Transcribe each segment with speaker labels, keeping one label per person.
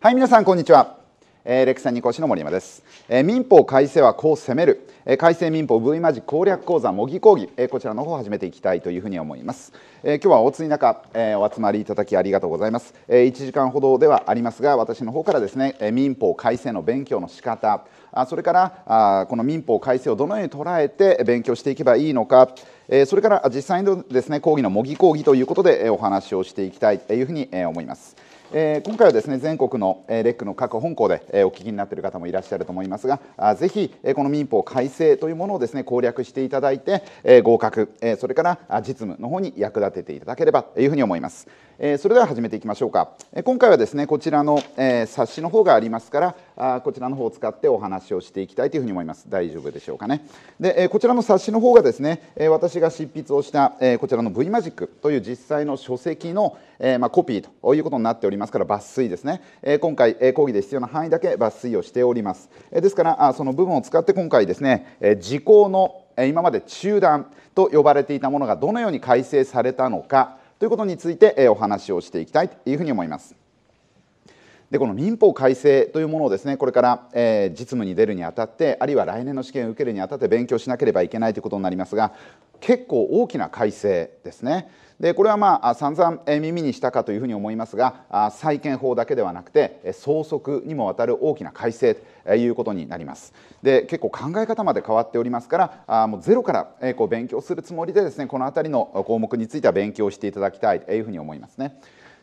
Speaker 1: はい皆さんこんにちは、えー、レクサニ講師の森山です、えー、民法改正はこう攻める、えー、改正民法 V マジ攻略講座模擬講義、えー、こちらの方を始めていきたいというふうに思います、えー、今日はお暑い中、えー、お集まりいただきありがとうございます、えー、1時間ほどではありますが私の方からですね、えー、民法改正の勉強の仕方あそれからあこの民法改正をどのように捉えて勉強していけばいいのかえそれから実際のですね講義の模擬講義ということで、えお話をしていきたいというふうに、え思います。えー、今回はですね全国の、えー、レックの各本校で、えー、お聞きになっている方もいらっしゃると思いますがあぜひ、えー、この民法改正というものをですね攻略していただいて、えー、合格、えー、それから実務の方に役立てていただければというふうに思います。えそれでは始めていきましょうか、え今回はですねこちらの、え冊子の方がありますからあこちらの方を使ってお話をしていきたいというふうに思います大丈夫でしょうかねで、えこちらの冊子の方がですね、え私が執筆をした、えこちらの V マジックという実際の書籍の、えまあ、コピーということになっておりますから抜粋ですね、え今回、え講義で必要な範囲だけ抜粋をしております、えですからあその部分を使って今回ですね、え時効の今まで中断と呼ばれていたものがどのように改正されたのかということについてお話をしていきたいというふうに思います。でこの民法改正というものをですねこれから、えー、実務に出るにあたってあるいは来年の試験を受けるにあたって勉強しなければいけないということになりますが結構大きな改正ですね。でこれはまあ散々耳にしたかというふうに思いますが債権法だけではなくて相続にもわたる大きな改正ということになりますで結構考え方まで変わっておりますからあもうゼロからこう勉強するつもりでですねこの辺りの項目については勉強していただきたいというふうに思いますね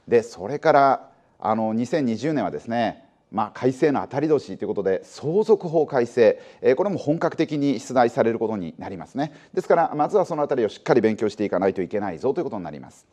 Speaker 1: でそれからあの2020年はですねまあ、改正の当たり年ということで相続法改正、えー、これも本格的に出題されることになりますねですからまずはその辺りをしっかり勉強していかないといけないぞということになります。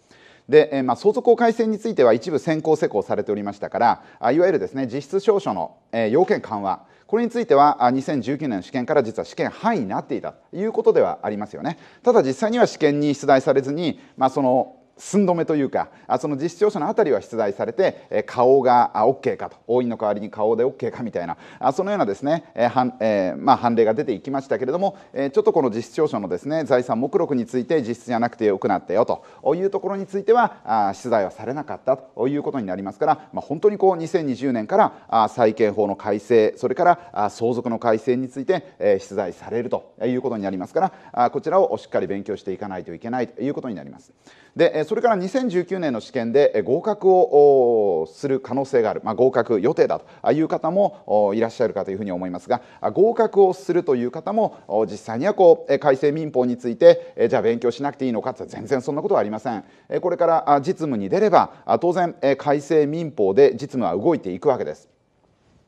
Speaker 1: で、えー、まあ、相続法改正については一部先行施行されておりましたからあいわゆるですね実質証書の、えー、要件緩和これについては2019年の試験から実は試験範囲になっていたということではありますよねただ実際には試験に出題されずに、まあ、その寸止めというかその実証書のあたりは出題されて顔が OK かと応印の代わりに顔で OK かみたいなそのようなですね、えーえー、まあ、判例が出ていきましたけれども、えー、ちょっとこの実証書のですね財産目録について実質じゃなくてよくなったよというところについてはあ出題はされなかったということになりますから、まあ、本当にこう2020年からあ債権法の改正それからあ相続の改正について、え出題されるということになりますからあこちらをしっかり勉強していかないといけないということになります。でそれから2019年の試験で合格をする可能性がある、まあ、合格予定だという方もいらっしゃるかというふうに思いますが合格をするという方も実際にはこう改正民法についてじゃあ勉強しなくていいのかって全然そんなことはありませんこれから実務に出れば当然改正民法で実務は動いていくわけです。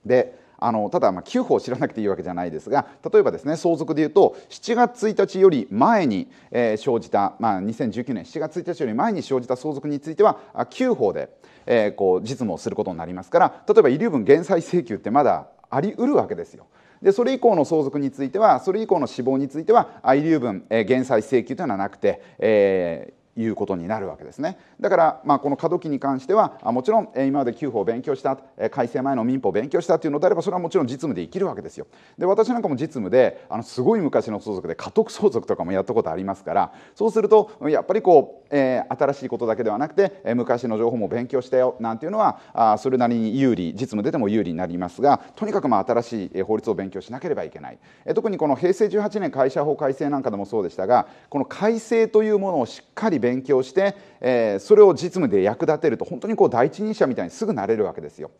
Speaker 1: であのただまあ給付を知らなくていいわけじゃないですが例えばですね相続でいうと7月1日より前に、えー、生じた、まあ、2019年7月1日より前に生じた相続については9法で、えー、こう実務をすることになりますから例えば遺留分減債請求ってまだありうるわけですよ。でそれ以降の相続についてはそれ以降の死亡については遺留分、えー、減債請求というのはなくて、えー、いうことになるわけですねだから、まあ、この過渡期に関してはもちろん今まで給付を勉強した改正前の民法を勉強したというのであればそれはもちろん実務で生きるわけですよで私なんかも実務であのすごい昔の相続で家督相続とかもやったことありますからそうするとやっぱりこう、えー、新しいことだけではなくて、え昔の情報も勉強したよなんていうのはあそれなりに有利実務出ても有利になりますがとにかくまあ新しい法律を勉強しなければいけない、え特にこの平成18年会社法改正なんかでもそうでしたがこの改正というものをしっかり勉強して、えー、それを実務で役立てると本当にこう第一人者みたいにすぐなれるわけですよ。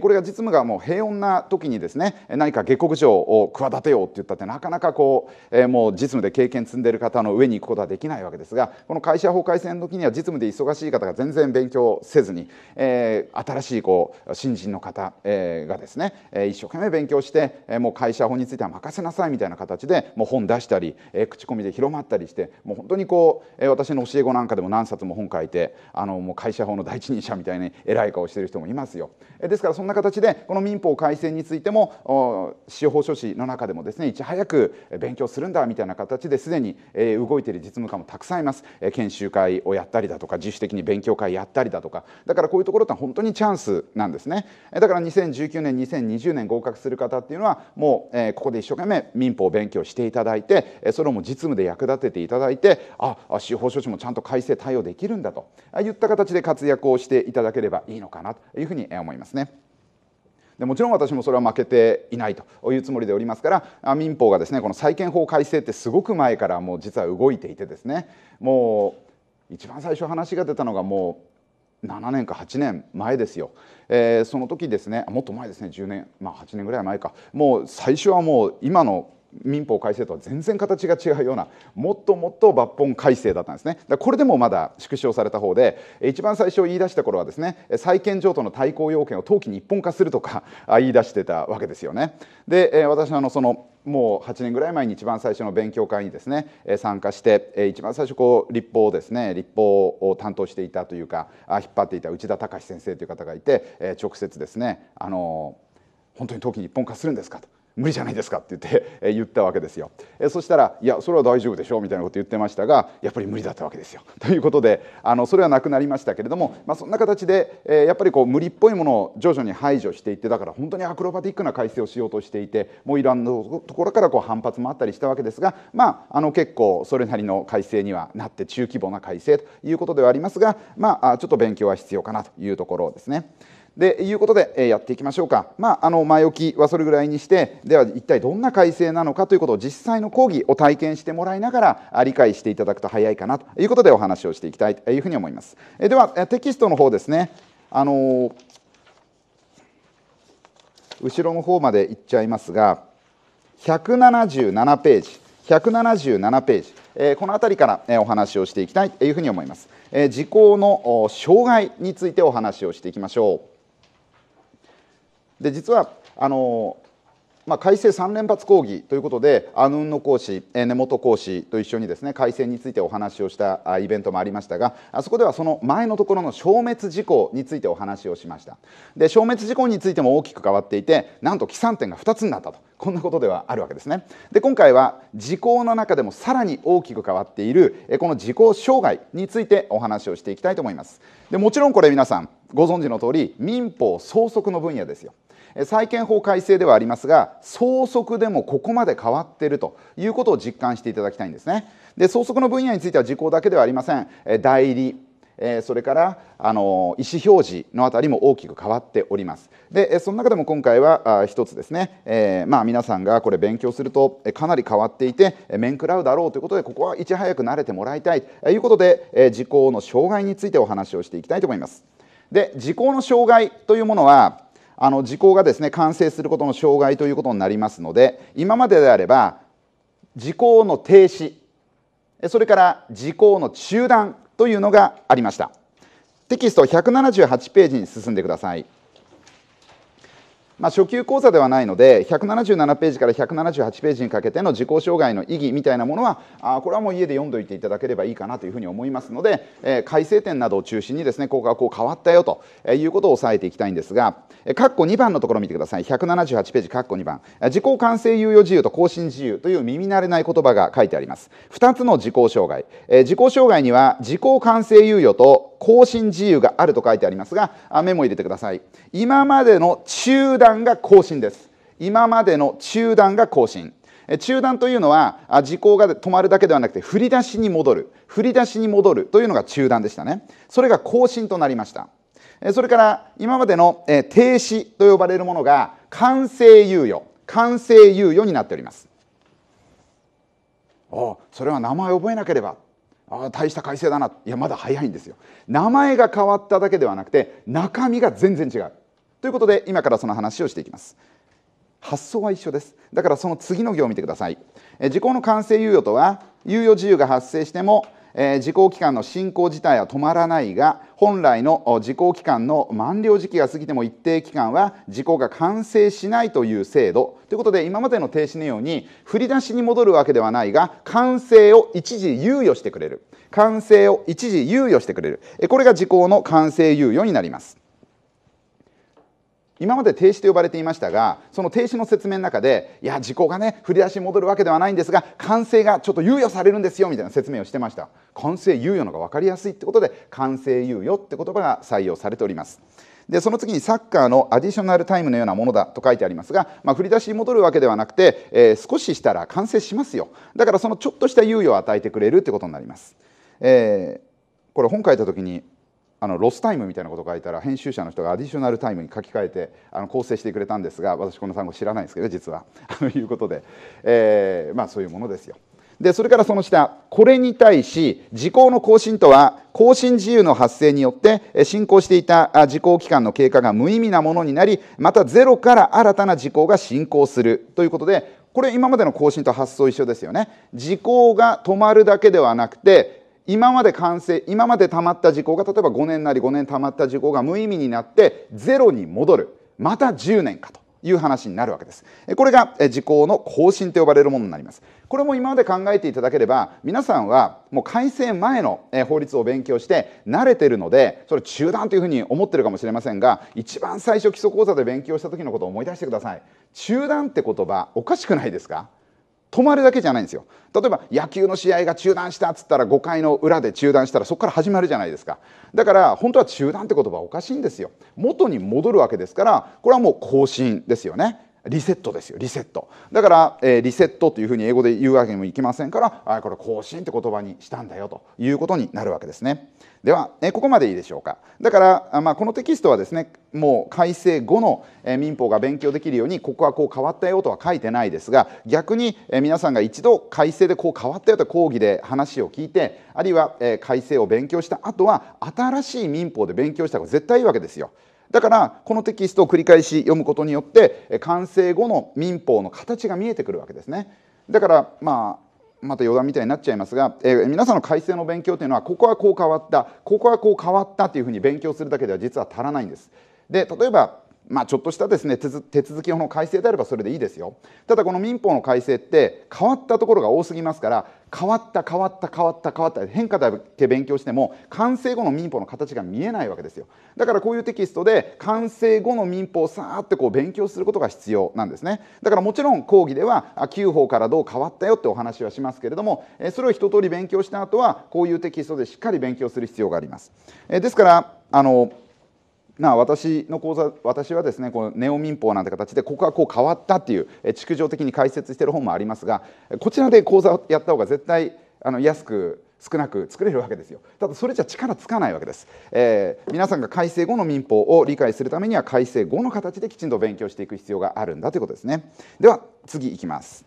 Speaker 1: これが実務がもう平穏な時にですね何か下克上を企てようって言ったってなかなかこうもう実務で経験積んでる方の上に行くことはできないわけですがこの会社法改正の時には実務で忙しい方が全然勉強せずに、え新しいこう新人の方、えがですね一生懸命勉強して、えもう会社法については任せなさいみたいな形でもう本出したり、え口コミで広まったりしてもう本当にこう、え私の教え子なんかでも何冊も本書いてあのもう会社法の第一人者みたいに偉い顔してる人もいますよ。ですからからそんな形でこの民法改正についても司法書士の中でもですねいち早く勉強するんだみたいな形ですでに動いている実務家もたくさんいます研修会をやったりだとか自主的に勉強会やったりだとかだからこういうところって本当にチャンスなんですねだから2019年2020年合格する方っていうのはもうここで一生懸命民法を勉強していただいてそれをも実務で役立てていただいてあ司法書士もちゃんと改正対応できるんだといった形で活躍をしていただければいいのかなというふうに思いますね。でもちろん私もそれは負けていないというつもりでおりますから民法がですねこの債権法改正ってすごく前からもう実は動いていてですねもう一番最初話が出たのがもう7年か8年前ですよ、えー、その時ですねもっと前ですね10年、まあ、8年ぐらい前かもう最初はもう今の民法改正とは全然形が違うようなもっともっと抜本改正だったんですねこれでもまだ縮小された方で一番最初言い出した頃はですね債権譲渡の対抗要件を冬季に一本化するとか 言い出してたわけですよねで私あのそのもう8年ぐらい前に一番最初の勉強会にですね参加して一番最初こう立法をですね立法を担当していたというか引っ張っていた内田隆先生という方がいて直接ですねあの本当に冬季に一本化するんですかと無理じゃないですかって言って言ったわけですよ。そしたら「いやそれは大丈夫でしょ」みたいなこと言ってましたがやっぱり無理だったわけですよ。ということであのそれはなくなりましたけれども、まあ、そんな形で、えやっぱりこう無理っぽいものを徐々に排除していってだから本当にアクロバティックな改正をしようとしていてもういろんなところからこう反発もあったりしたわけですが、まあ、あの結構それなりの改正にはなって中規模な改正ということではありますが、まあ、ちょっと勉強は必要かなというところですね。でいうことで、えやっていきましょうか、まあ、あの前置きはそれぐらいにしてでは一体どんな改正なのかということを実際の講義を体験してもらいながら理解していただくと早いかなということでお話をしていきたいというふうに思います、えではテキストの方ですねあの後ろの方までいっちゃいますが177ページ177ページ、えこの辺りから、えお話をしていきたいというふうに思います、え時効の障害についてお話をしていきましょうで実はあのまあ、改正3連発講義ということで阿運の講師根本講師と一緒にですね改正についてお話をしたイベントもありましたがあそこではその前のところの消滅事項についてお話をしましたで消滅事項についても大きく変わっていてなんと起算点が2つになったとこんなことではあるわけですねで今回は時効の中でもさらに大きく変わっているこの事項障害についてお話をしていきたいと思いますでもちろんこれ皆さんご存知の通り民法総則の分野ですよ債権法改正ではありますが総則でもここまで変わっているということを実感していただきたいんですねで総則の分野については時効だけではありません代理それからあの意思表示のあたりも大きく変わっておりますでその中でも今回は一つですね、えー、まあ、皆さんがこれ勉強するとかなり変わっていて面食らうだろうということでここはいち早く慣れてもらいたいということで時効の障害についてお話をしていきたいと思いますで時効の障害というものはあの時効がですね完成することの障害ということになりますので今までであれば時効の停止それから時効の中断というのがありましたテキスト178ページに進んでくださいまあ、初級講座ではないので177ページから178ページにかけての自己障害の意義みたいなものはあこれはもう家で読んでおいていただければいいかなというふうに思いますので、えー、改正点などを中心にですね効果がこう変わったよということを押さえていきたいんですが、えー、括弧2番のところ見てください178ページ括弧2番自己完成猶予自由と更新自由という耳慣れない言葉が書いてあります2つの自己障害、えー、自己障害には自己完成猶予と更新自由があると書いてありますがメモ入れてください今までの中断が更新です今までの中断が更新中断というのは時効が止まるだけではなくて振り出しに戻る振り出しに戻るというのが中断でしたねそれが更新となりましたそれから今までの停止と呼ばれるものが完成猶予完成猶予になっておりますおそれは名前を覚えなければああ大した改正だないやまだ早いんですよ名前が変わっただけではなくて中身が全然違うということで今からその話をしていきます発想は一緒ですだからその次の行を見てください時効の完成猶予とは猶予事由が発生してもえ時効期間の進行自体は止まらないが本来の時効期間の満了時期が過ぎても一定期間は時効が完成しないという制度ということで今までの停止のように振り出しに戻るわけではないが完成を一時猶予してくれる完成を一時猶予してくれるこれが時効の完成猶予になります今まで停止と呼ばれていましたがその停止の説明の中でいや時効がね振り出しに戻るわけではないんですが完成がちょっと猶予されるんですよみたいな説明をしてました完成猶予のが分かりやすいってことで完成猶予って言葉が採用されておりますでその次にサッカーのアディショナルタイムのようなものだと書いてありますが、まあ、振り出しに戻るわけではなくて、えー、少ししたら完成しますよだからそのちょっとした猶予を与えてくれるってことになります、えー、これ本書いた時にあのロスタイムみたいなこと書いたら編集者の人がアディショナルタイムに書き換えてあの構成してくれたんですが私この単語知らないんですけど実は。と いうことで、えー、まあそういうものですよ。でそれからその下これに対し時効の更新とは更新自由の発生によって進行していた時効期間の経過が無意味なものになりまたゼロから新たな時効が進行するということでこれ今までの更新と発想一緒ですよね時効が止まるだけではなくて今まで完成今までたまった時効が例えば5年なり5年たまった時効が無意味になってゼロに戻るまた10年かという話になるわけですこれが時効の更新と呼ばれるものになりますこれも今まで考えていただければ皆さんはもう改正前の法律を勉強して慣れてるのでそれ中断というふうに思ってるかもしれませんが一番最初基礎講座で勉強した時のことを思い出してください中断って言葉おかしくないですか止まるだけじゃないんですよ例えば野球の試合が中断したっつったら5回の裏で中断したらそこから始まるじゃないですかだから本当は中断って言葉おかしいんですよ元に戻るわけですからこれはもう更新ですよねリセットですよリセットだから、えー、リセットというふうに英語で言うわけにもいきませんからあこれ更新って言葉にしたんだよということになるわけですねでは、えー、ここまでいいでしょうかだからあ、まあ、このテキストはですねもう改正後の、えー、民法が勉強できるようにここはこう変わったよとは書いてないですが逆に、えー、皆さんが一度改正でこう変わったよと講義で話を聞いてあるいは、えー、改正を勉強した後は新しい民法で勉強した方が絶対いいわけですよだからこのテキストを繰り返し読むことによって完成後の民法の形が見えてくるわけですね。だからまあまた余談みたいになっちゃいますが、えー、皆さんの改正の勉強というのはここはこう変わったここはこう変わったというふうに勉強するだけでは実は足らないんです。で例えばまあ、ちょっとしたですね手続き法の改正であればそれでいいですよただこの民法の改正って変わったところが多すぎますから変わった変わった変わった変わった変化だけ勉強しても完成後の民法の形が見えないわけですよだからこういうテキストで完成後の民法をさーってこう勉強することが必要なんですねだからもちろん講義では9法からどう変わったよってお話はしますけれどもそれを一通り勉強した後はこういうテキストでしっかり勉強する必要がありますですからあのな私の講座私はですねこのネオ民法なんて形でここがこう変わったっていう築城的に解説してる本もありますがこちらで講座をやった方が絶対あの安く少なく作れるわけですよただそれじゃ力つかないわけです、えー、皆さんが改正後の民法を理解するためには改正後の形できちんと勉強していく必要があるんだということですねでは次いきます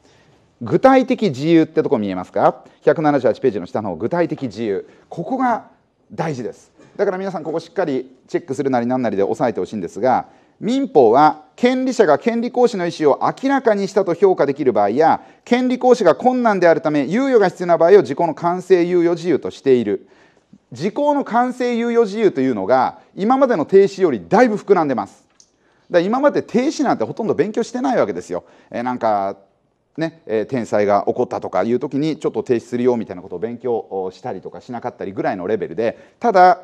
Speaker 1: 具体的自由ってとこ見えますか178ページの下の具体的自由ここが大事ですだから皆さんここしっかりチェックするなりなんなりで押さえてほしいんですが民法は権利者が権利行使の意思を明らかにしたと評価できる場合や権利行使が困難であるため猶予が必要な場合を時効の完成猶予事由としている時効の完成猶予事由というのが今までの停止よりだいぶ膨らんでますだ今まで停止なんてほとんど勉強してないわけですよ、えー、なんかね、えー、天災が起こったとかいう時にちょっと停止するよみたいなことを勉強したりとかしなかったりぐらいのレベルでただ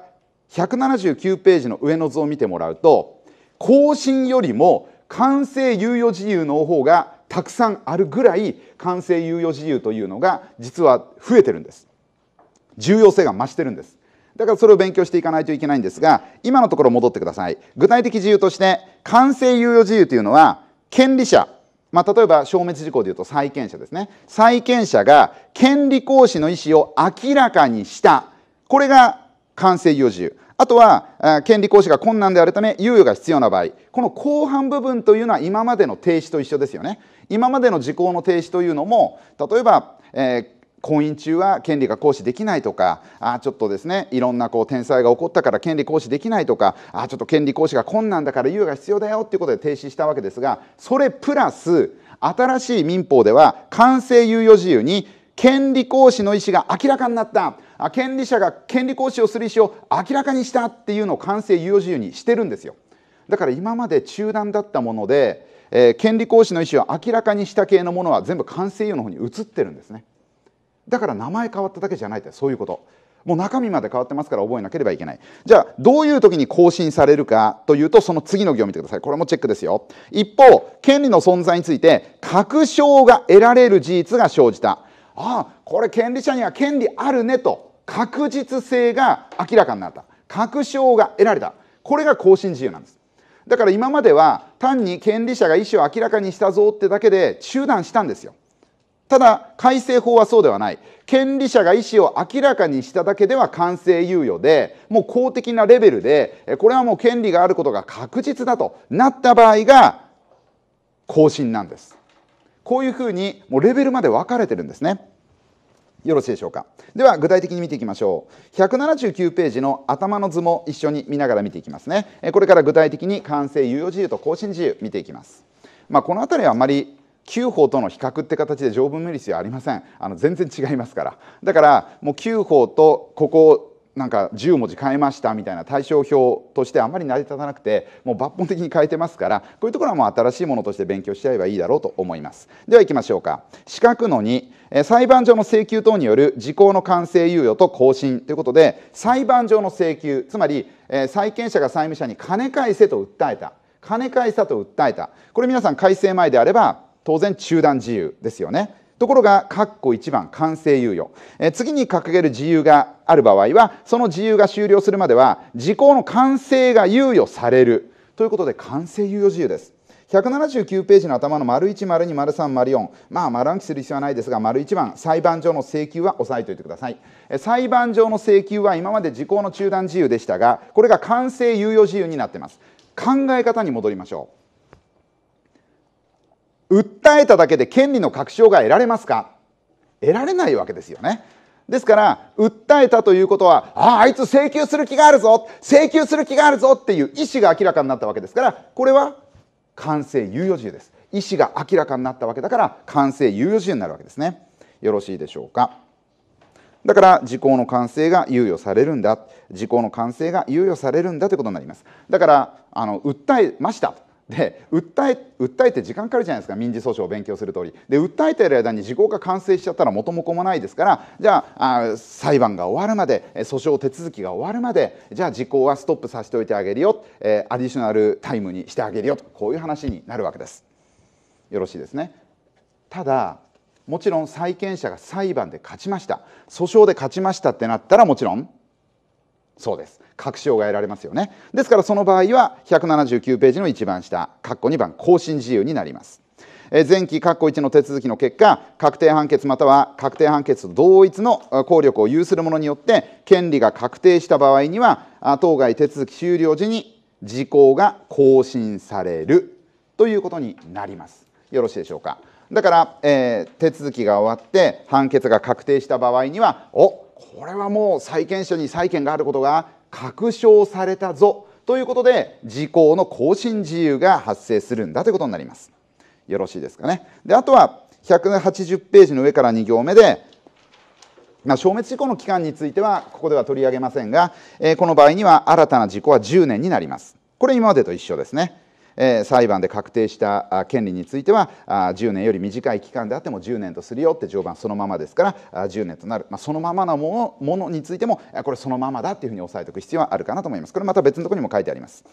Speaker 1: 179ページの上の図を見てもらうと更新よりも完成猶予自由の方がたくさんあるぐらい完成猶予自由というのが実は増えてるんです重要性が増してるんですだからそれを勉強していかないといけないんですが今のところ戻ってください具体的自由として完成猶予自由というのは権利者まあ、例えば消滅事項でいうと債権者ですね債権者が権利行使の意思を明らかにしたこれが完成有自由。あとは、権利行使が困難であるため、猶予が必要な場合。この後半部分というのは今までの停止と一緒ですよね。今までの時効の停止というのも、例えば、えー婚姻中は権利が行使できないとかあちょっとですねいろんなこう天災が起こったから権利行使できないとかあちょっと権利行使が困難だから猶予が必要だよっていうことで停止したわけですがそれプラス新しい民法では完成猶予自由に権利行使の意思が明らかになった権利者が権利行使をする意思を明らかにしたっていうのを完成有用自由にしてるんですよだから今まで中断だったもので、えー、権利行使の意思を明らかにした系のものは全部完成有の方に移ってるんですねだから名前変わっただけじゃないってそういうこともう中身まで変わってますから覚えなければいけないじゃあどういう時に更新されるかというとその次の行を見てくださいこれもチェックですよ一方権利の存在について確証が得られる事実が生じたああこれ権利者には権利あるねと確実性が明らかになった確証が得られたこれが更新自由なんですだから今までは単に権利者が意思を明らかにしたぞってだけで中断したんですよただ改正法はそうではない権利者が意思を明らかにしただけでは完成猶予でもう公的なレベルでこれはもう権利があることが確実だとなった場合が更新なんですこういうふうにもうレベルまで分かれてるんですねよろしいでしょうかでは具体的に見ていきましょう179ページの頭の図も一緒に見ながら見ていきますねこれから具体的に完成猶予自由と更新自由見ていきます、まあ、この辺りはあまり9法との比較って形で条文無理す要ありませんあの全然違いますからだからもう9法とここをなんか10文字変えましたみたいな対象表としてあんまり成り立たなくてもう抜本的に変えてますからこういうところはもう新しいものとして勉強しちゃえばいいだろうと思いますではいきましょうか四角の2裁判所の請求等による時効の完成猶予と更新ということで裁判上の請求つまり債権者が債務者に金返せと訴えた金返したと訴えたこれ皆さん改正前であれば当然中断自由ですよねところが、括弧1番、完成猶予。え次に掲げる自由がある場合は、その自由が終了するまでは、時効の完成が猶予される。ということで、完成猶予自由です。179ページの頭の丸1、丸2、丸3、丸4。まあ、丸暗記する必要はないですが、丸1番、裁判上の請求は押さえておいてください。裁判上の請求は今まで時効の中断自由でしたが、これが完成猶予自由になっています。考え方に戻りましょう。訴えただけで権利の確証が得られますか得られないわけですよね。ですから、訴えたということは、ああ、あいつ請求する気があるぞ請求する気があるぞっていう意思が明らかになったわけですから、これは完成猶予辞です意思が明らかになったわけだから完成猶予辞になるわけですねよろしいでしょうかだから時効の完成が猶予されるんだ時効の完成が猶予されるんだということになりますだからあの訴えましたで訴え訴えて時間かかるじゃないですか民事訴訟を勉強する通りで訴えてる間に時効が完成しちゃったら元も子もないですからじゃあ裁判が終わるまで訴訟手続きが終わるまでじゃあ時効はストップさせておいてあげるよ、えー、アディショナルタイムにしてあげるよとこういう話になるわけですよろしいですねただもちろん債権者が裁判で勝ちました訴訟で勝ちましたってなったらもちろんそうです。確証が得られますよね。ですからその場合は179ページの一番下、括弧2番、更新自由になります。前期括弧1の手続きの結果、確定判決または確定判決と同一の効力を有するものによって、権利が確定した場合には、当該手続き終了時に時効が更新されるということになります。よろしいでしょうか。だから、えー、手続きが終わって判決が確定した場合には、おこれはもう債権者に債権があることが確証されたぞということで時効の更新自由が発生するんだということになりますよろしいですかねであとは180ページの上から2行目でまあ、消滅時効の期間についてはここでは取り上げませんが、えー、この場合には新たな事項は10年になりますこれ今までと一緒ですねえ裁判で確定した権利についてはあ10年より短い期間であっても10年とするよって条番そのままですからあ10年となる、まあ、そのままのものものについてもこれそのままだっていうふうに押さえておく必要はあるかなと思いますこれまた別のところにも書いてあります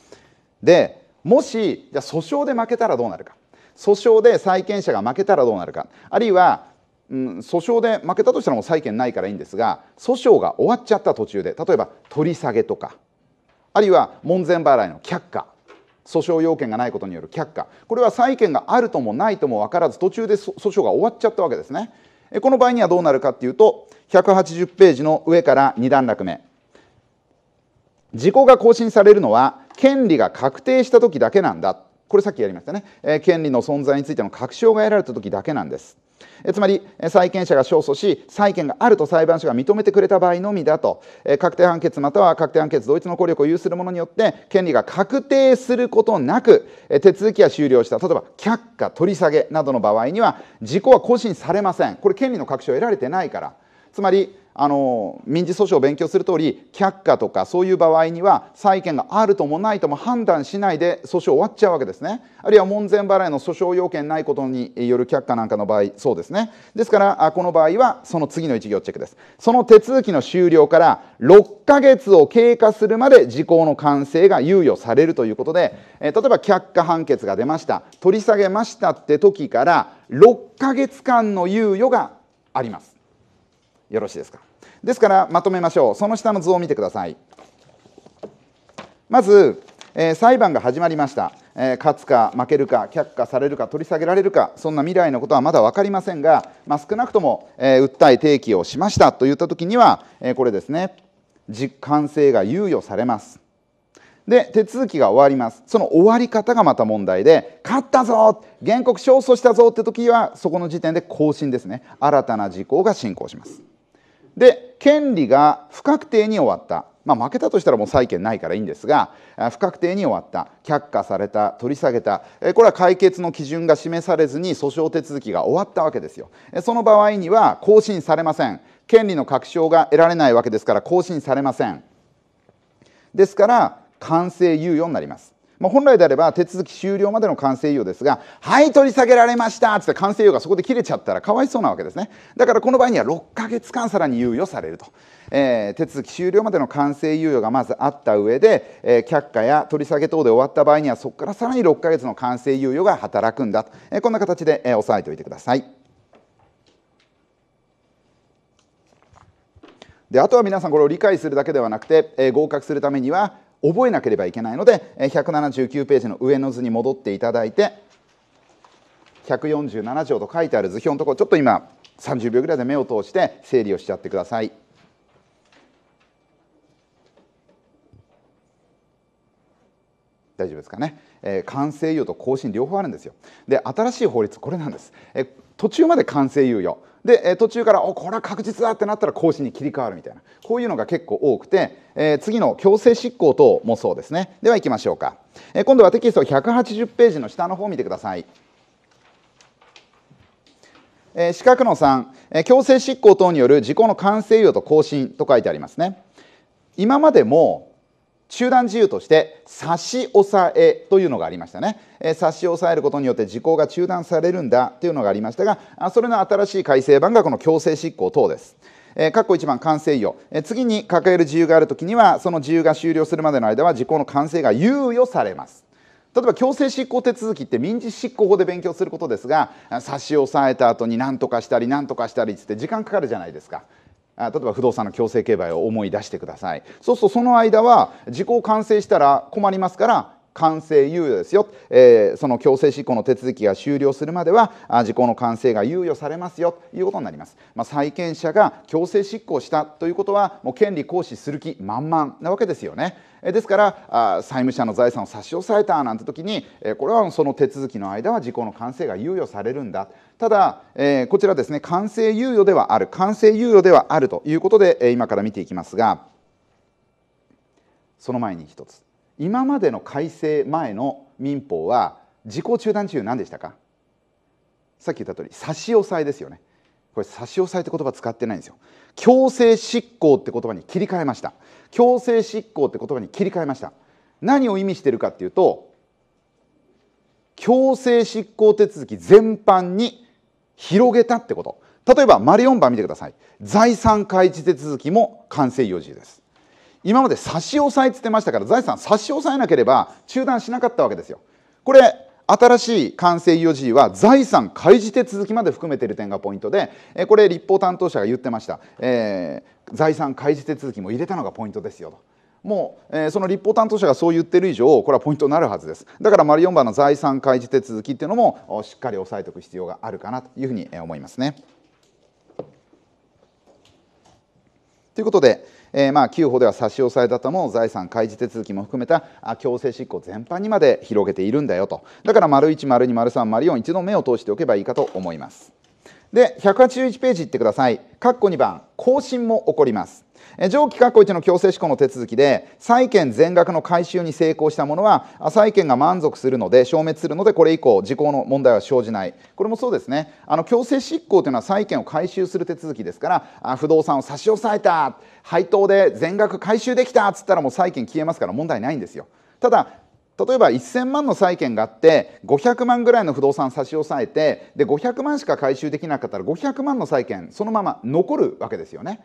Speaker 1: でもしじゃ訴訟で負けたらどうなるか訴訟で債権者が負けたらどうなるかあるいはうん、訴訟で負けたとしたらもう債権ないからいいんですが訴訟が終わっちゃった途中で例えば取り下げとかあるいは門前払いの却下訴訟要件がないことによる却下これは債権があるともないとも分からず途中で訴訟が終わっちゃったわけですねこの場合にはどうなるかっていうと180ページの上から2段落目時効が更新されるのは権利が確定した時だけなんだこれさっきやりましたね、え権利の存在についての確証が得られた時だけなんですえつまり債権者が勝訴し債権があると裁判所が認めてくれた場合のみだとえ確定判決または確定判決同一の効力を有するものによって権利が確定することなくえ手続きが終了した例えば却下取り下げなどの場合には時効は更新されませんこれ権利の確証を得られてないからつまりあの民事訴訟を勉強するとおり却下とかそういう場合には債権があるともないとも判断しないで訴訟終わっちゃうわけですねあるいは門前払いの訴訟要件ないことによる却下なんかの場合そうですねですからこの場合はその次の1行チェックですその手続きの終了から6ヶ月を経過するまで時効の完成が猶予されるということで、え例えば却下判決が出ました取り下げましたって時から6ヶ月間の猶予がありますよろしいですかですからまとめましょうその下の図を見てくださいまず、えー、裁判が始まりました、えー、勝つか負けるか却下されるか取り下げられるかそんな未来のことはまだ分かりませんが、まあ、少なくとも、えー、訴え提起をしましたといった時には、えこれですね実感性が猶予されますで手続きが終わりますその終わり方がまた問題で勝ったぞ原告勝訴したぞって時はそこの時点で更新ですね新たな事項が進行しますで権利が不確定に終わった、まあ、負けたとしたらもう債権ないからいいんですが不確定に終わった却下された取り下げたこれは解決の基準が示されずに訴訟手続きが終わったわけですよその場合には更新されません権利の確証が得られないわけですから更新されませんですから完成猶予になりますまあ、本来であれば手続き終了までの完成猶予ですが「はい取り下げられました」っつって完成猶予がそこで切れちゃったらかわいそうなわけですねだからこの場合には6ヶ月間さらに猶予されると、えー、手続き終了までの完成猶予がまずあった上で、えー、却下や取り下げ等で終わった場合にはそこからさらに6ヶ月の完成猶予が働くんだと、えー、こんな形で、えー、押さえておいてください。であとは皆さんこれを理解するだけではなくて、えー、合格するためには覚えなければいけないので179ページの上の図に戻っていただいて147条と書いてある図表のところちょっと今30秒ぐらいで目を通して整理をしちゃってください。大丈夫ですかね、えー、完成猶予と更新両方あるんですよで新しい法律これなんです、えー、途中まで完成猶予で、え途中からおこれは確実だってなったら更新に切り替わるみたいなこういうのが結構多くて、え次の強制執行等もそうですねでは行きましょうか、え今度はテキスト180ページの下の方を見てくださいえー、四角の3、えー、強制執行等による事項の完成猶予と更新と書いてありますね今までも中断自由として差し押さえというのがありましたね、えー、差し押さえることによって時効が中断されるんだというのがありましたがそれの新しい改正版がこの強制執行等です。えー、括弧1番完成猶、えー、次に抱える自由があるときにはその自由が終了するまでの間は時効の完成が猶予されます例えば強制執行手続きって民事執行法で勉強することですが差し押さえた後に何とかしたり何とかしたりって時間かかるじゃないですか例えば不動産の強制競売を思い出してくださいそうするとその間は時効完成したら困りますから完成猶予ですよ、えー、その強制執行の手続きが終了するまでは時効の完成が猶予されますよということになります、まあ、債権者が強制執行したということはもう権利行使する気満々なわけですよねですから債務者の財産を差し押さえたなんて時にこれはその手続きの間は時効の完成が猶予されるんだただ、えー、こちらですね完成猶予ではある完成猶予ではあるということで今から見ていきますがその前に一つ今までの改正前の民法は自己中断中何でしたかさっき言った通り差し押さえですよねこれ差し押さえって言葉使ってないんですよ強制執行って言葉に切り替えました強制執行って言葉に切り替えました何を意味してるかっていうと強制執行手続き全般に広げたってこと例えば丸4番見てください財産開示手続きも完成要事です今まで差し押さえつってましたから財産差し押さえなければ中断しなかったわけですよ。これ新しい完成 o 事は財産開示手続きまで含めている点がポイントでこれ立法担当者が言ってました、えー、財産開示手続きも入れたのがポイントですよと。もう、えー、その立法担当者がそう言ってる以上これはポイントになるはずですだから丸4番の財産開示手続きっていうのもしっかり押さえておく必要があるかなというふうに思いますね。ということで、えー、まあ旧法では差し押さえだったものを財産開示手続きも含めた強制執行全般にまで広げているんだよとだから丸1丸2丸3丸4一度目を通しておけばいいかと思いますで181ページいってください括弧2番更新も起こります上記括弧1の強制執行の手続きで債権全額の回収に成功したものは債権が満足するので消滅するのでこれ以降時効の問題は生じないこれもそうですねあの強制執行というのは債権を回収する手続きですから不動産を差し押さえた配当で全額回収できたっつったらもう債権消えますから問題ないんですよただ例えば1000万の債権があって500万ぐらいの不動産差し押さえてで500万しか回収できなかったら500万の債権そのまま残るわけですよね。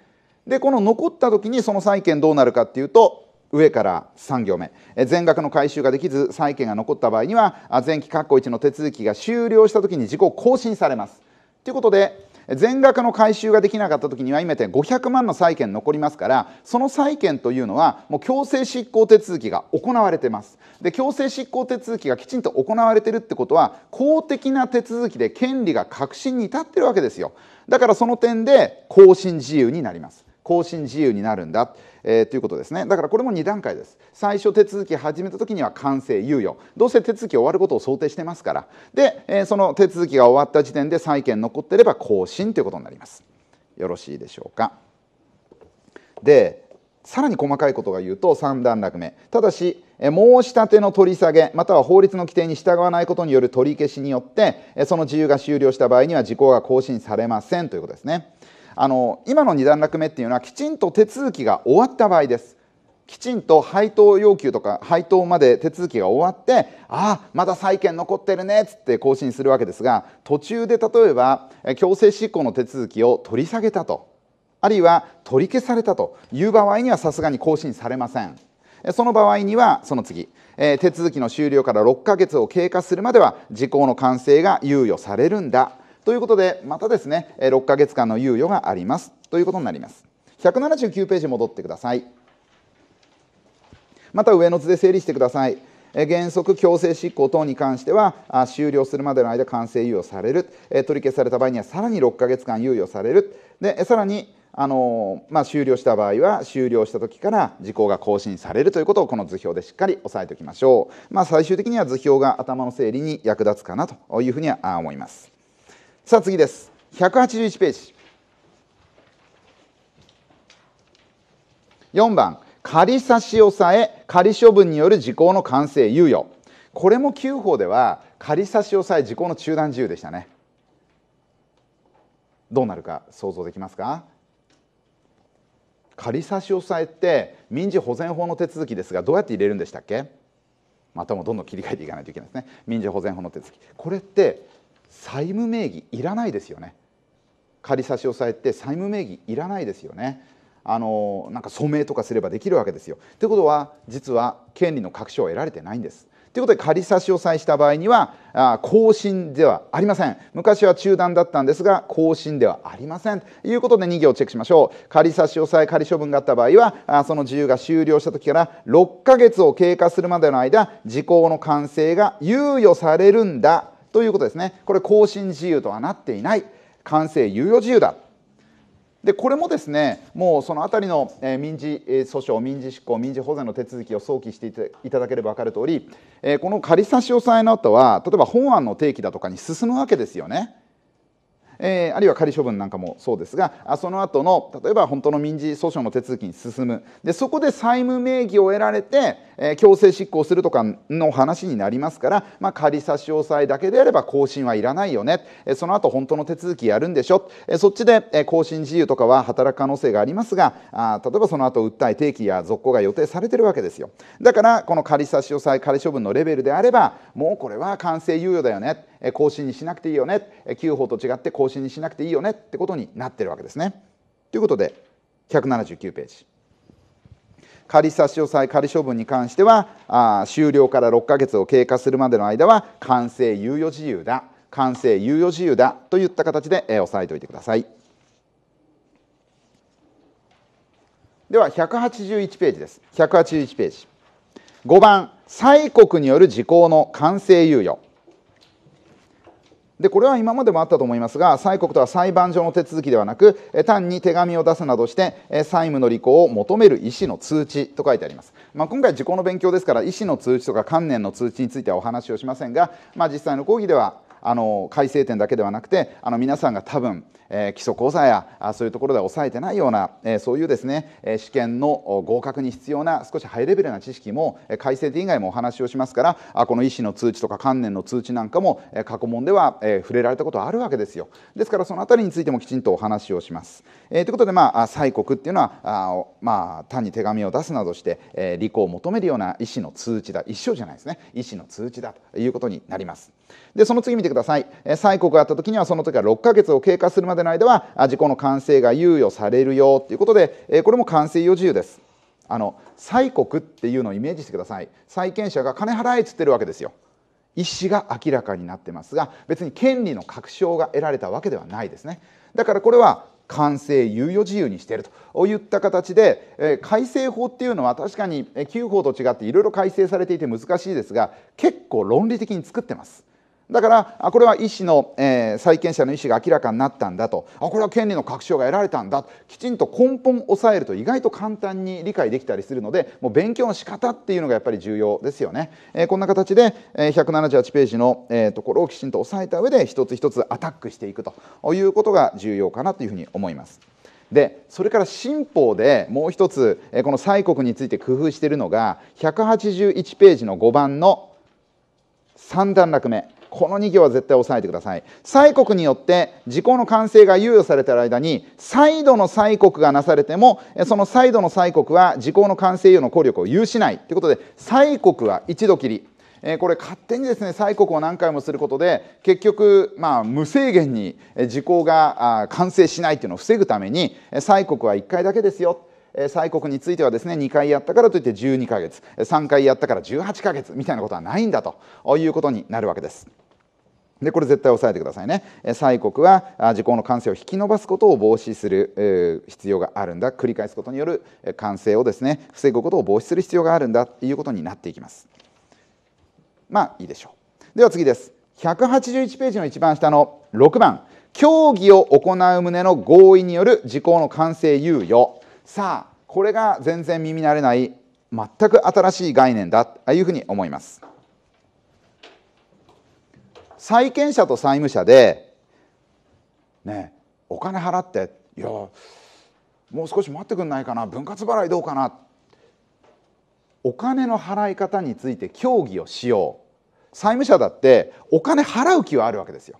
Speaker 1: でこの残った時にその債権どうなるかっていうと上から3行目全額の回収ができず債権が残った場合には前期括弧1の手続きが終了した時に自己更新されますということで全額の回収ができなかった時には今言っ500万の債権残りますからその債権というのはもう強制執行手続きが行われてますで強制執行手続きがきちんと行われてるってことは公的な手続きで権利が確信に至ってるわけですよだからその点で更新自由になります更新自由になるんだ、えー、ということですねだからこれも2段階です最初手続き始めた時には完成猶予どうせ手続き終わることを想定してますからで、えー、その手続きが終わった時点で債権残ってれば更新ということになりますよろしいでしょうかでさらに細かいことが言うと3段落目ただし申し立ての取り下げまたは法律の規定に従わないことによる取り消しによってその自由が終了した場合には時効が更新されませんということですねあの今の2段落目っていうのはきちんと手続きが終わった場合ですきちんと配当要求とか配当まで手続きが終わってああまだ債権残ってるねっつって更新するわけですが途中で例えば強制執行の手続きを取り下げたとあるいは取り消されたという場合にはさすがに更新されませんその場合にはその次手続きの終了から6ヶ月を経過するまでは時効の完成が猶予されるんだということでまたですね6ヶ月間の猶予がありますということになります179ページ戻ってくださいまた上の図で整理してください原則強制執行等に関しては終了するまでの間完成猶予される取り消された場合にはさらに6ヶ月間猶予されるでさらにあのまあ、終了した場合は終了した時から時効が更新されるということをこの図表でしっかり押さえておきましょう、まあ、最終的には図表が頭の整理に役立つかなというふうには思いますさあ次です181ページ4番仮差し押さえ仮処分による時効の完成猶予これも旧法では仮差し押さえ時効の中断自由でしたねどうなるか想像できますか仮差し押さえって民事保全法の手続きですがどうやって入れるんでしたっけまたもどんどん切り替えていかないといけないですね民事保全法の手続きこれって債務名義いらないですよね仮差し押さえて債務名義いらないですよねあのなんか署名とかすればできるわけですよ。ということは実は権利の確証を得られてないんです。ということで仮差し押さえした場合にはあ更新ではありません昔は中断だったんですが更新ではありませんということで2行チェックしましょう仮差し押さえ仮処分があった場合はあその自由が終了した時から6ヶ月を経過するまでの間時効の完成が猶予されるんだということですねこれ更新自由とはなっていない完成猶予自由だでこれもですねもうその辺りの民事訴訟民事執行民事保全の手続きを想起していただければ分かるとおりこの仮差し押さえの後は例えば本案の提起だとかに進むわけですよね。えー、あるいは仮処分なんかもそうですがその後の例えば本当の民事訴訟の手続きに進むでそこで債務名義を得られて、えー、強制執行するとかの話になりますから、まあ、仮差し押さえだけであれば更新はいらないよね、えー、その後本当の手続きやるんでしょ、えー、そっちで、えー、更新自由とかは働く可能性がありますがあ例えばその後訴え提起や続行が予定されてるわけですよだからこの仮差し押さえ仮処分のレベルであればもうこれは完成猶予だよね更新にしなくていいよね旧法と違って更しにしなくていいよねってことになってるわけですね。ということで179ページ。仮差し押さえ仮処分に関してはあ終了から6ヶ月を経過するまでの間は完成猶予自由だ完成猶予自由だといった形で、えー、押さえておいてくださいでは181ページです181ページ5番「催国による時効の完成猶予」でこれは今までもあったと思いますが債国とは裁判上の手続きではなく単に手紙を出すなどして債務の履行を求める意思の通知と書いてあります、まあ、今回時効の勉強ですから意思の通知とか観念の通知についてはお話をしませんが、まあ、実際の講義ではあの改正点だけではなくてあの皆さんが多分、え基礎講座やあそういうところで抑えてないような、えそういうですね、え試験の合格に必要な少しハイレベルな知識も、え改正点以外もお話をしますからあこの医師の通知とか観念の通知なんかも、え過去問では、え触れられたことはあるわけですよですからその辺りについてもきちんとお話をします。えー、ということで、まあ、西国っていうのはあ、まあ、単に手紙を出すなどして、えー、理を求めるような意思の通知だ一生じゃないですね意思の通知だということになります。でその次見てください、えー、西国があった時にはその時は6ヶ月を経過するまでの間は事故の完成が猶予されるよということで、えー、これも完成予自由です。あの債国っていうのをイメージしてください債権者が金払えっつってるわけですよ意思が明らかになってますが別に権利の確証が得られたわけではないですねだからこれは完成猶予自由にしているといった形で、え改正法っていうのは確かに旧法と違っていろいろ改正されていて難しいですが結構論理的に作ってます。だからこれは医師の、えー、債権者の意思が明らかになったんだとあこれは権利の確証が得られたんだきちんと根本を抑えると意外と簡単に理解できたりするのでもう勉強の仕方っていうのがやっぱり重要ですよね、えー、こんな形で、えー、178ページの、えー、ところをきちんと押さえた上で一つ一つアタックしていくということが重要かなというふうに思います。でそれから新法でもう一つこの蔡国について工夫しているのが181ページの5番の3段落目この2行は絶対押さえてください催告によって時効の完成が猶予されている間に再度の催告がなされてもその再度の催告は時効の完成猶予の効力を有しないということで催告は一度きりえこれ勝手にですね催告を何回もすることで結局、まあ、無制限に時効が完成しないというのを防ぐために催告は1回だけですよ催告についてはですね2回やったからといって12ヶ月3回やったから18ヶ月みたいなことはないんだということになるわけです。でこれ絶対押さえてくださいね債国は時効の完成を引き延ばすことを防止する必要があるんだ繰り返すことによる完成をですね防ぐことを防止する必要があるんだということになっていきますまあいいでしょうでは次です181ページの一番下の6番協議を行う旨の合意による時効の完成猶予さあこれが全然耳慣れない全く新しい概念だというふうに思います債権者と債務者で、ね、お金払っていやもう少し待ってくんないかな分割払いどうかなお金の払い方について協議をしよう債務者だってお金払う気はあるわけですよ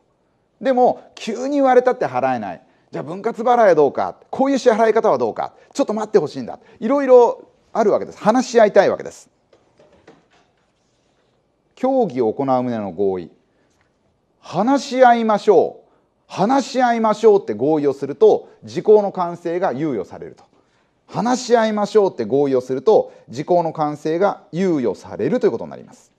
Speaker 1: でも急に言われたって払えないじゃあ分割払いはどうかこういう支払い方はどうかちょっと待ってほしいんだいろいろあるわけです話し合いたいわけです協議を行う旨の合意話し合いましょう話し合いましょうって合意をすると時効の完成が猶予されると話し合いましょうって合意をすると時効の完成が猶予されるということになります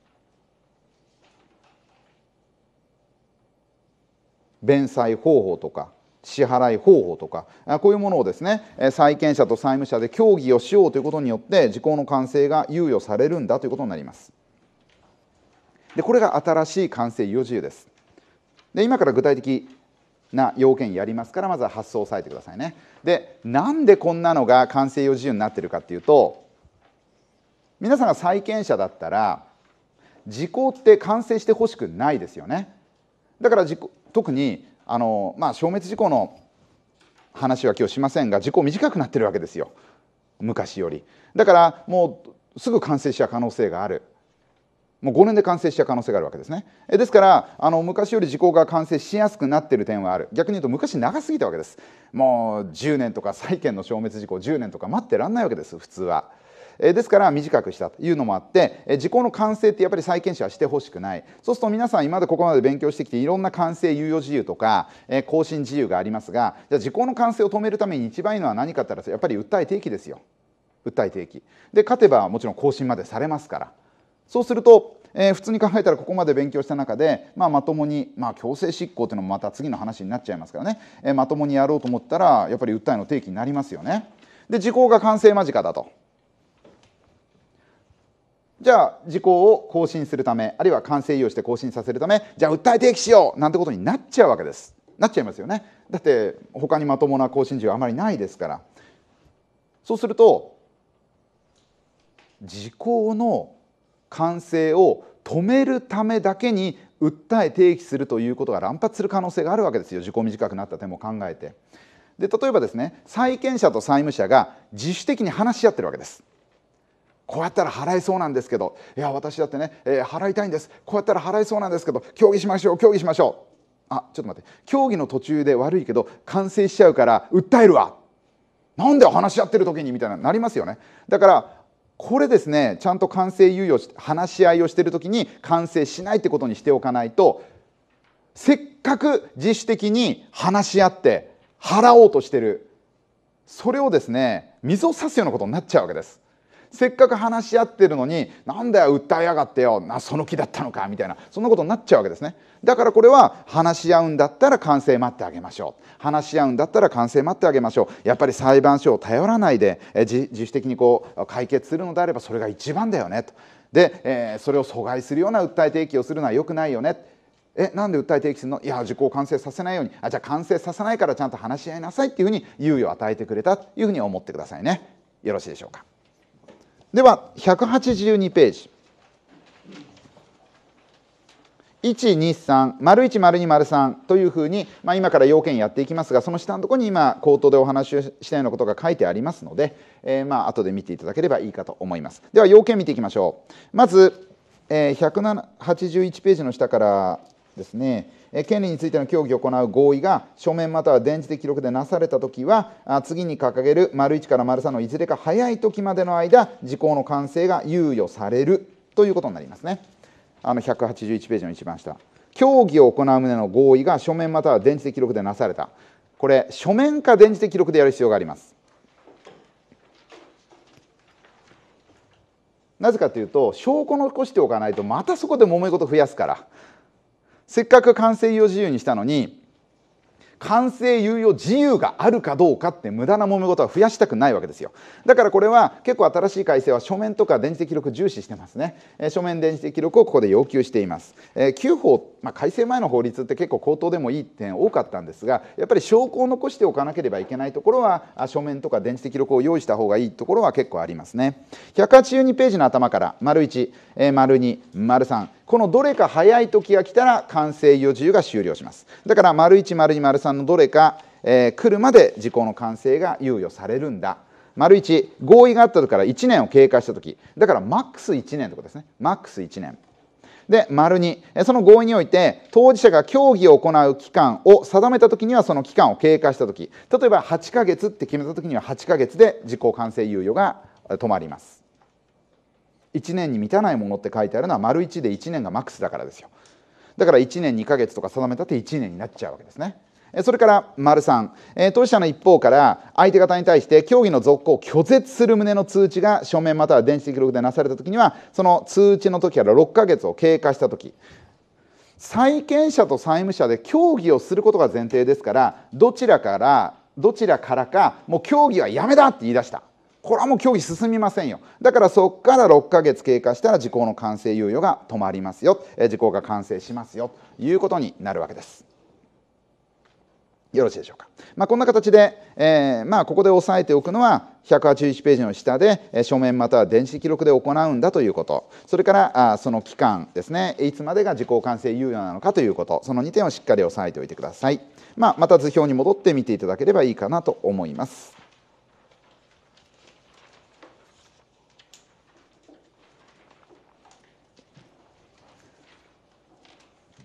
Speaker 1: 弁済方法とか支払い方法とかこういうものをですね債権者と債務者で協議をしようということによって時効の完成が猶予されるんだということになりますでこれが新しい完成猶予自由ですで今から具体的な要件やりますからまずは発想を抑えてくださいねでなんでこんなのが完成用自由になってるかっていうと皆さんが債権者だったら時効って完成してほしくないですよねだから時特にあの、まあ、消滅時効の話は今日しませんが時効短くなってるわけですよ昔よりだからもうすぐ完成しちゃう可能性があるもう5年で完成しちゃう可能性があるわけですね。ですから、あの昔より時効が完成しやすくなってる点はある。逆に言うと昔長すぎたわけです。もう10年とか債権の消滅時効10年とか待ってらんないわけです、普通は。ですから短くしたというのもあって時効の完成ってやっぱり債権者はしてほしくないそうすると皆さん今までここまで勉強してきていろんな完成猶予自由とか更新自由がありますがじゃあ時効の完成を止めるために一番いいのは何かってったらやっぱり訴え提起ですよ訴え提起で勝てばもちろん更新までされますからそうすると、えー、普通に考えたらここまで勉強した中で、まあ、まともに、まあ、強制執行というのもまた次の話になっちゃいますからね、えー、まともにやろうと思ったらやっぱり訴えの提起になりますよね。で時効が完成間近だと。じゃあ時効を更新するためあるいは完成をして更新させるためじゃあ訴え提起しようなんてことになっちゃうわけです。なっちゃいますよね。だって他にまともな更新時はあまりないですから。そうすると時効の完成を止めるためだけに訴え提起するということが乱発する可能性があるわけですよ時効短くなった点も考えてで例えばですね債権者と債務者が自主的に話し合ってるわけですこうやったら払えそうなんですけどいや私だってね、えー、払いたいんですこうやったら払えそうなんですけど協議しましょう協議しましょうあちょっと待って協議の途中で悪いけど完成しちゃうから訴えるわなんで話し合ってる時にみたいななりますよねだからこれですねちゃんと完成猶予して話し合いをしてる時に完成しないってことにしておかないとせっかく自主的に話し合って払おうとしてるそれをですね水を差すようなことになっちゃうわけです。せっかく話し合ってるのになんだよ訴えやがってよなその気だったのかみたいなそんなことになっちゃうわけですねだからこれは話し合うんだったら完成待ってあげましょう話し合うんだったら完成待ってあげましょうやっぱり裁判所を頼らないで自自主的にこう解決するのであればそれが一番だよねとで、えー、それを阻害するような訴え提起をするのはよくないよねえなんで訴え提起するのいや時効を完成させないようにあじゃあ完成させないからちゃんと話し合いなさいっていうふうに猶予を与えてくれたというふうに思ってくださいねよろしいでしょうかでは182ページ1 2 3丸1丸2丸三というふうに、まあ、今から要件やっていきますがその下のところに今口頭でお話ししたようなことが書いてありますので、えー、まあ後で見ていただければいいかと思いますでは要件見ていきましょうまず、えー、181ページの下からですね権利についての協議を行う合意が書面または電磁的記録でなされた時は次に掲げる丸1から丸3のいずれか早い時までの間時効の完成が猶予されるということになりますねあの181ページの一番下協議を行う旨の合意が書面または電磁的記録でなされたこれ書面か電磁的記録でやる必要がありますなぜかというと証拠残しておかないとまたそこで揉め事増やすからせっかく完成猶予自由にしたのに完成猶予自由があるかどうかって無駄な揉め事は増やしたくないわけですよだからこれは結構新しい改正は書面とか電磁的記録重視してますね、えー、書面電磁的記録をここで要求しています、えー、旧法、まあ、改正前の法律って結構口頭でもいい点多かったんですがやっぱり証拠を残しておかなければいけないところは書面とか電磁的記録を用意した方がいいところは結構ありますね182ページの頭から丸1、えー、丸2丸3このどれか早い時が来たら完成予自由が終了しますだから丸1丸2丸三のどれか、えー、来るまで時効の完成が猶予されるんだ丸1合意があった時から1年を経過した時だからマックス1年ってことですねマックス1年で丸2その合意において当事者が協議を行う期間を定めた時にはその期間を経過した時例えば8ヶ月って決めた時には8ヶ月で時効完成猶予が止まります1年に満たないものって書いてあるのは丸1で1年がマックスだからですよだから1年2ヶ月とか定めたって1年になっちゃうわけですねそれから丸3、え当事者の一方から相手方に対して協議の続行を拒絶する旨の通知が書面または電子的記録でなされた時にはその通知の時から6ヶ月を経過した時債権者と債務者で協議をすることが前提ですからどちらからどちらからかもう協議はやめだって言い出したこれはもう競技進みませんよだからそこから6ヶ月経過したら時効の完成猶予が止まりますよ時効が完成しますよということになるわけです。よろしいでしょうか、まあ、こんな形で、えー、まあ、ここで押さえておくのは181ページの下で書面または電子記録で行うんだということそれからあその期間ですねいつまでが時効完成猶予なのかということその2点をしっかり押さえておいてください、まあ、また図表に戻って見ていただければいいかなと思います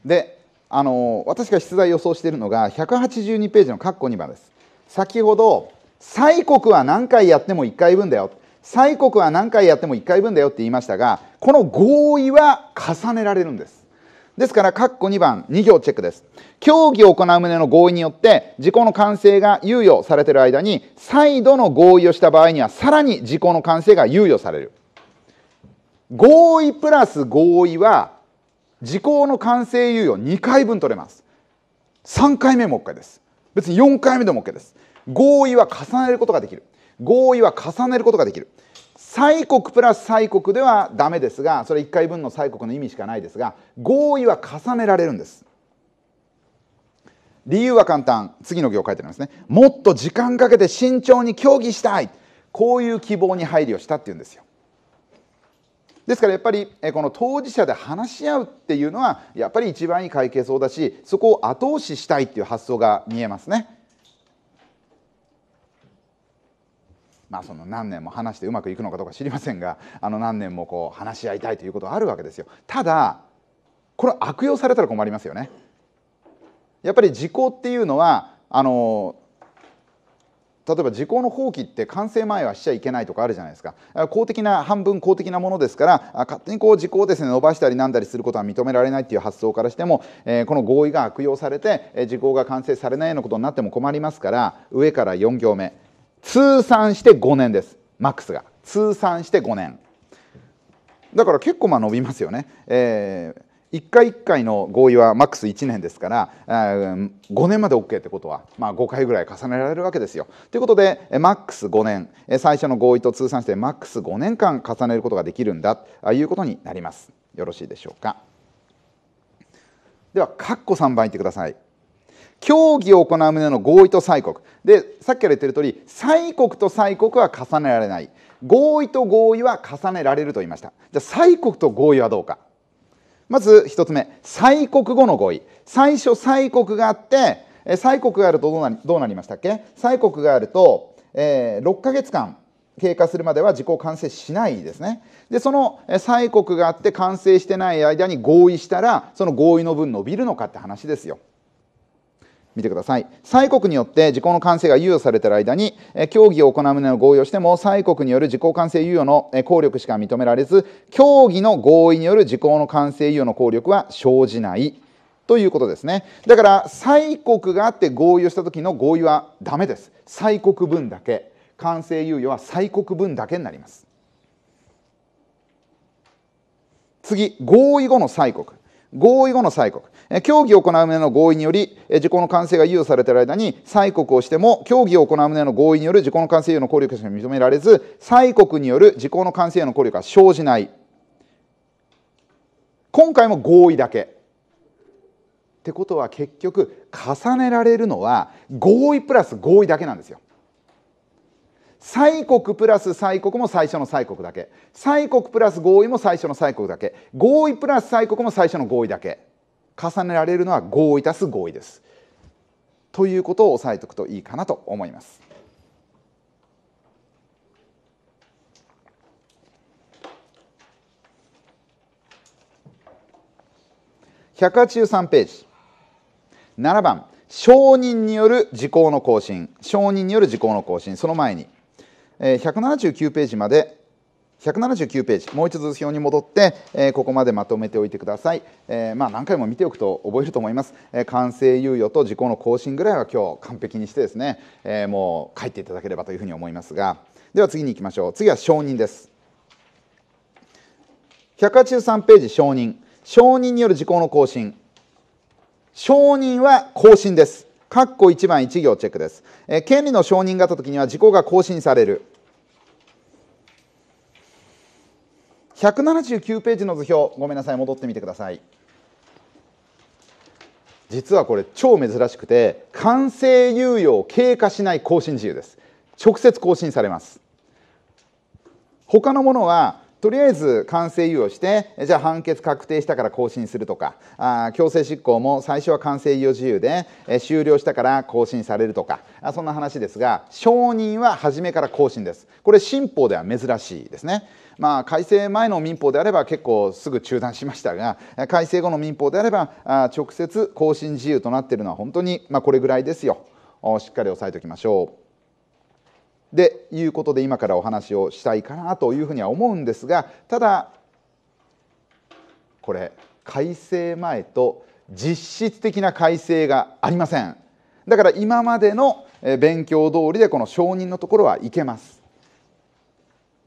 Speaker 1: であの私が出題予想しているのが182ページの括弧2番です先ほど「催国は何回やっても1回分だよ」催国は何回やっても1回分だよって言いましたがこの合意は重ねられるんですですから、括弧2番、2行チェックです。協議を行う旨の合意によって、事項の完成が猶予されている間に、再度の合意をした場合には、さらに事項の完成が猶予される。合意プラス合意は、時効の完成猶予2回分取れます3回目も OK です別に4回目でも OK です合意は重ねることができる合意は重ねることができる催告プラス催告ではダメですがそれ1回分の催告の意味しかないですが合意は重ねられるんです理由は簡単次の行書いてありますねもっと時間かけて慎重に協議したいこういう希望に配慮したっていうんですよですからやっぱりこの当事者で話し合うっていうのはやっぱり一番いい会計相だしそこを後押ししたいっていう発想が見えますね。まあ、その何年も話してうまくいくのかどうか知りませんがあの何年もこう話し合いたいということはあるわけですよ。ただこれ悪用されたら困りますよね。やっぱり時効っていうのはあの例えば時効の放棄って完成前はしちゃいけないとかあるじゃないですか公的な半分公的なものですから勝手にこう時効をですね伸ばしたりなんだりすることは認められないっていう発想からしても、えー、この合意が悪用されて時効が完成されないようなことになっても困りますから上から4行目通算して5年ですマックスが通算して5年だから結構まあ伸びますよね、えー1回1回の合意はマックス1年ですから5年まで OK ってことは、まあ、5回ぐらい重ねられるわけですよ。ということでマックス5年最初の合意と通算してマックス5年間重ねることができるんだということになります。よろしいでしょうか。では括弧3番いってください。協議を行う旨の合意と催告でさっきから言ってる通り催告と催告は重ねられない合意と合意は重ねられると言いましたじゃあ催告と合意はどうかまず1つ目、催告後の合意。最初、催告があって、催告があるとどうなりどうなりましたっけ催告があると、えー、6ヶ月間経過するまでは自己完成しないですね。で、その催告があって完成してない間に合意したら、その合意の分伸びるのかって話ですよ。見てください催告によって時効の完成が猶予されている間に協議を行う旨を合意をしても催告による時効完成猶予の効力しか認められず協議の合意による時効の完成猶予の効力は生じないということですねだから催告があって合意をした時の合意はダメです催告分だけ完成猶予は催告分だけになります次合意後の催告合意後の催告、協議を行う旨の合意により、時効の完成が猶予されている間に、催告をしても、協議を行う旨の合意による時効の完成への効力が認められず、催告による事項の完成の効力が生じない。今回も合意だけ。ってことは結局、重ねられるのは、合意プラス合意だけなんですよ。催国プラス催国も最初の催国だけ催国プラス合意も最初の催国だけ合意プラス催国も最初の合意だけ重ねられるのは合意足す合意ですということを押さえておくといいかなと思います183ページ7番承認による時効の更新承認による時効の更新その前に「179ページまで179ページもう一つ表に戻って、えー、ここまでまとめておいてください、えー、まあ、何回も見ておくと覚えると思います、えー、完成猶予と時効の更新ぐらいは今日完璧にしてですね、えもう書いていただければというふうに思いますがでは次に行きましょう次は承認です183ページ承認承認による時効の更新承認は更新です括弧1番1行チェックです、えー、権利の承認があった時には時効が更新される179ページの図表ごめんなさい戻ってみてください実はこれ超珍しくて完成猶予を経過しない更新自由です直接更新されます他のものはとりあえず完成猶予してじゃあ判決確定したから更新するとかあ強制執行も最初は完成猶予自由で、え終了したから更新されるとかあそんな話ですが承認は初めから更新ですこれ新法では珍しいですねまあ改正前の民法であれば結構すぐ中断しましたが改正後の民法であればあ直接更新自由となっているのは本当に、まあ、これぐらいですよしっかり押さえておきましょう。でいうことで今からお話をしたいかなというふうには思うんですがただこれ改正前と実質的な改正がありませんだから今までの勉強通りでこの承認のところはいけます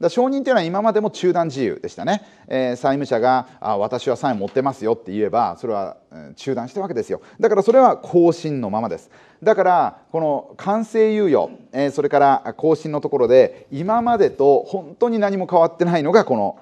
Speaker 1: だ承認というのは今までも中断自由でしたね、えー、債務者があ私は債務持ってますよって言えばそれは中断したわけですよだからそれは更新のままですだからこの完成猶予、えー、それから更新のところで今までと本当に何も変わってないのがこの、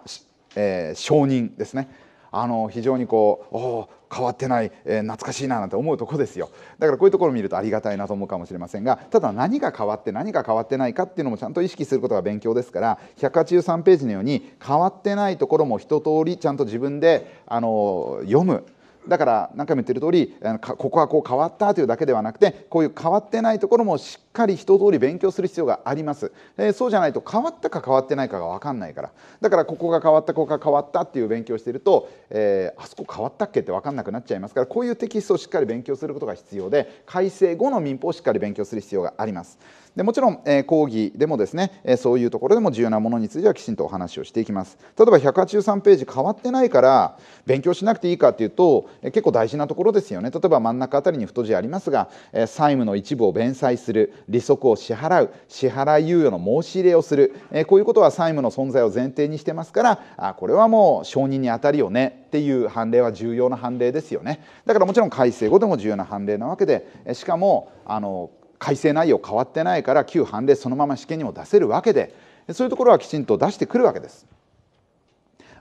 Speaker 1: えー、承認ですねあの非常にこうお変わってない、えー、懐かしいななんて思うとこですよだからこういうところを見るとありがたいなと思うかもしれませんがただ何が変わって何が変わってないかっていうのもちゃんと意識することが勉強ですから183ページのように変わってないところも一通りちゃんと自分であの読むだから何回も言ってる通りここはこう変わったというだけではなくてこういう変わってないところもしっかり一通り勉強する必要があります、えー、そうじゃないと変わったか変わってないかが分かんないからだからここが変わったここが変わったっていう勉強してると、えー、あそこ変わったっけって分かんなくなっちゃいますからこういうテキストをしっかり勉強することが必要で改正後の民法をしっかり勉強する必要がありますでもちろん、えー、講義でもですね、えー、そういうところでも重要なものについてはきちんとお話をしていきます例えば183ページ変わってないから勉強しなくていいかっていうと、えー、結構大事なところですよね例えば真ん中あたりに太字ありますが、えー、債務の一部を弁済する利息を支払う支払い猶予の申し入れをする、えー、こういうことは債務の存在を前提にしてますからあこれはもう承認にあたりよねっていう判例は重要な判例ですよねだからもちろん改正後でも重要な判例なわけでえしかもあの改正内容変わってないから旧判例そのまま試験にも出せるわけでそういうところはきちんと出してくるわけです。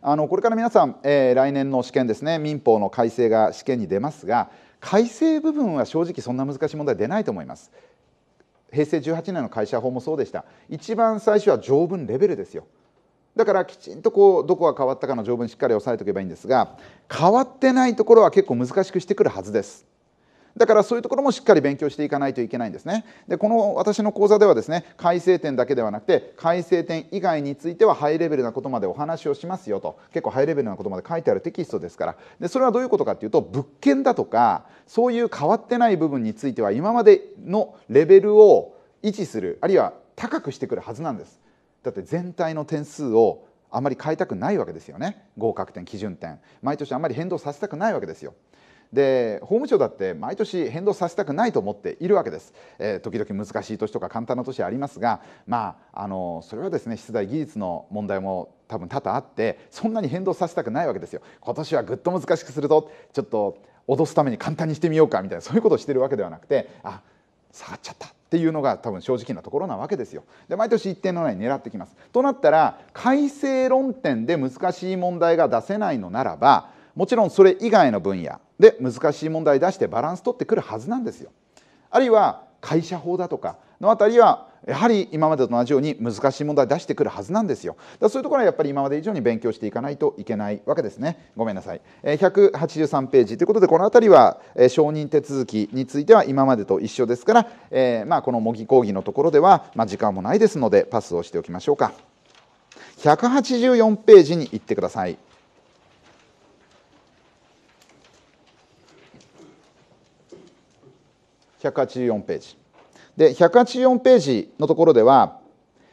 Speaker 1: あのこれから皆さん、えー、来年の試験ですね民法の改正が試験に出ますが改正部分は正直そんな難しい問題出ないと思います。平成18年の会社法もそうでした一番最初は条文レベルですよだからきちんとこうどこが変わったかの条文しっかり押さえておけばいいんですが変わってないところは結構難しくしてくるはずですだからそういうところもしっかり勉強していかないといけないんですねでこの私の講座ではですね改正点だけではなくて改正点以外についてはハイレベルなことまでお話をしますよと結構ハイレベルなことまで書いてあるテキストですからでそれはどういうことかっていうと物件だとかそういう変わってない部分については今までのレベルを維持するあるいは高くしてくるはずなんですだって全体の点数をあまり変えたくないわけですよね合格点基準点毎年あまり変動させたくないわけですよで法務省だって毎年変動させたくないと思っているわけです、えー、時々難しい年とか簡単な年ありますがまああのそれはですね出題技術の問題も多分多々あってそんなに変動させたくないわけですよ今年はぐっと難しくするとちょっと脅すために簡単にしてみようかみたいなそういうことをしてるわけではなくてあ下がっちゃったっていうのが多分正直なところなわけですよ。で毎年一定のライン狙ってきます。となったら改正論点で難しい問題が出せないのならばもちろんそれ以外の分野で難しい問題出してバランス取ってくるはずなんですよ。あるいは会社法だとかの辺りはやはり今までと同じように難しい問題出してくるはずなんですよだそういうところはやっぱり今まで以上に勉強していかないといけないわけですねごめんなさい183ページということでこの辺りは承認手続きについては今までと一緒ですから、えー、まあ、この模擬講義のところでは、まあ、時間もないですのでパスをしておきましょうか184ページに行ってください184ページで184ページのところでは、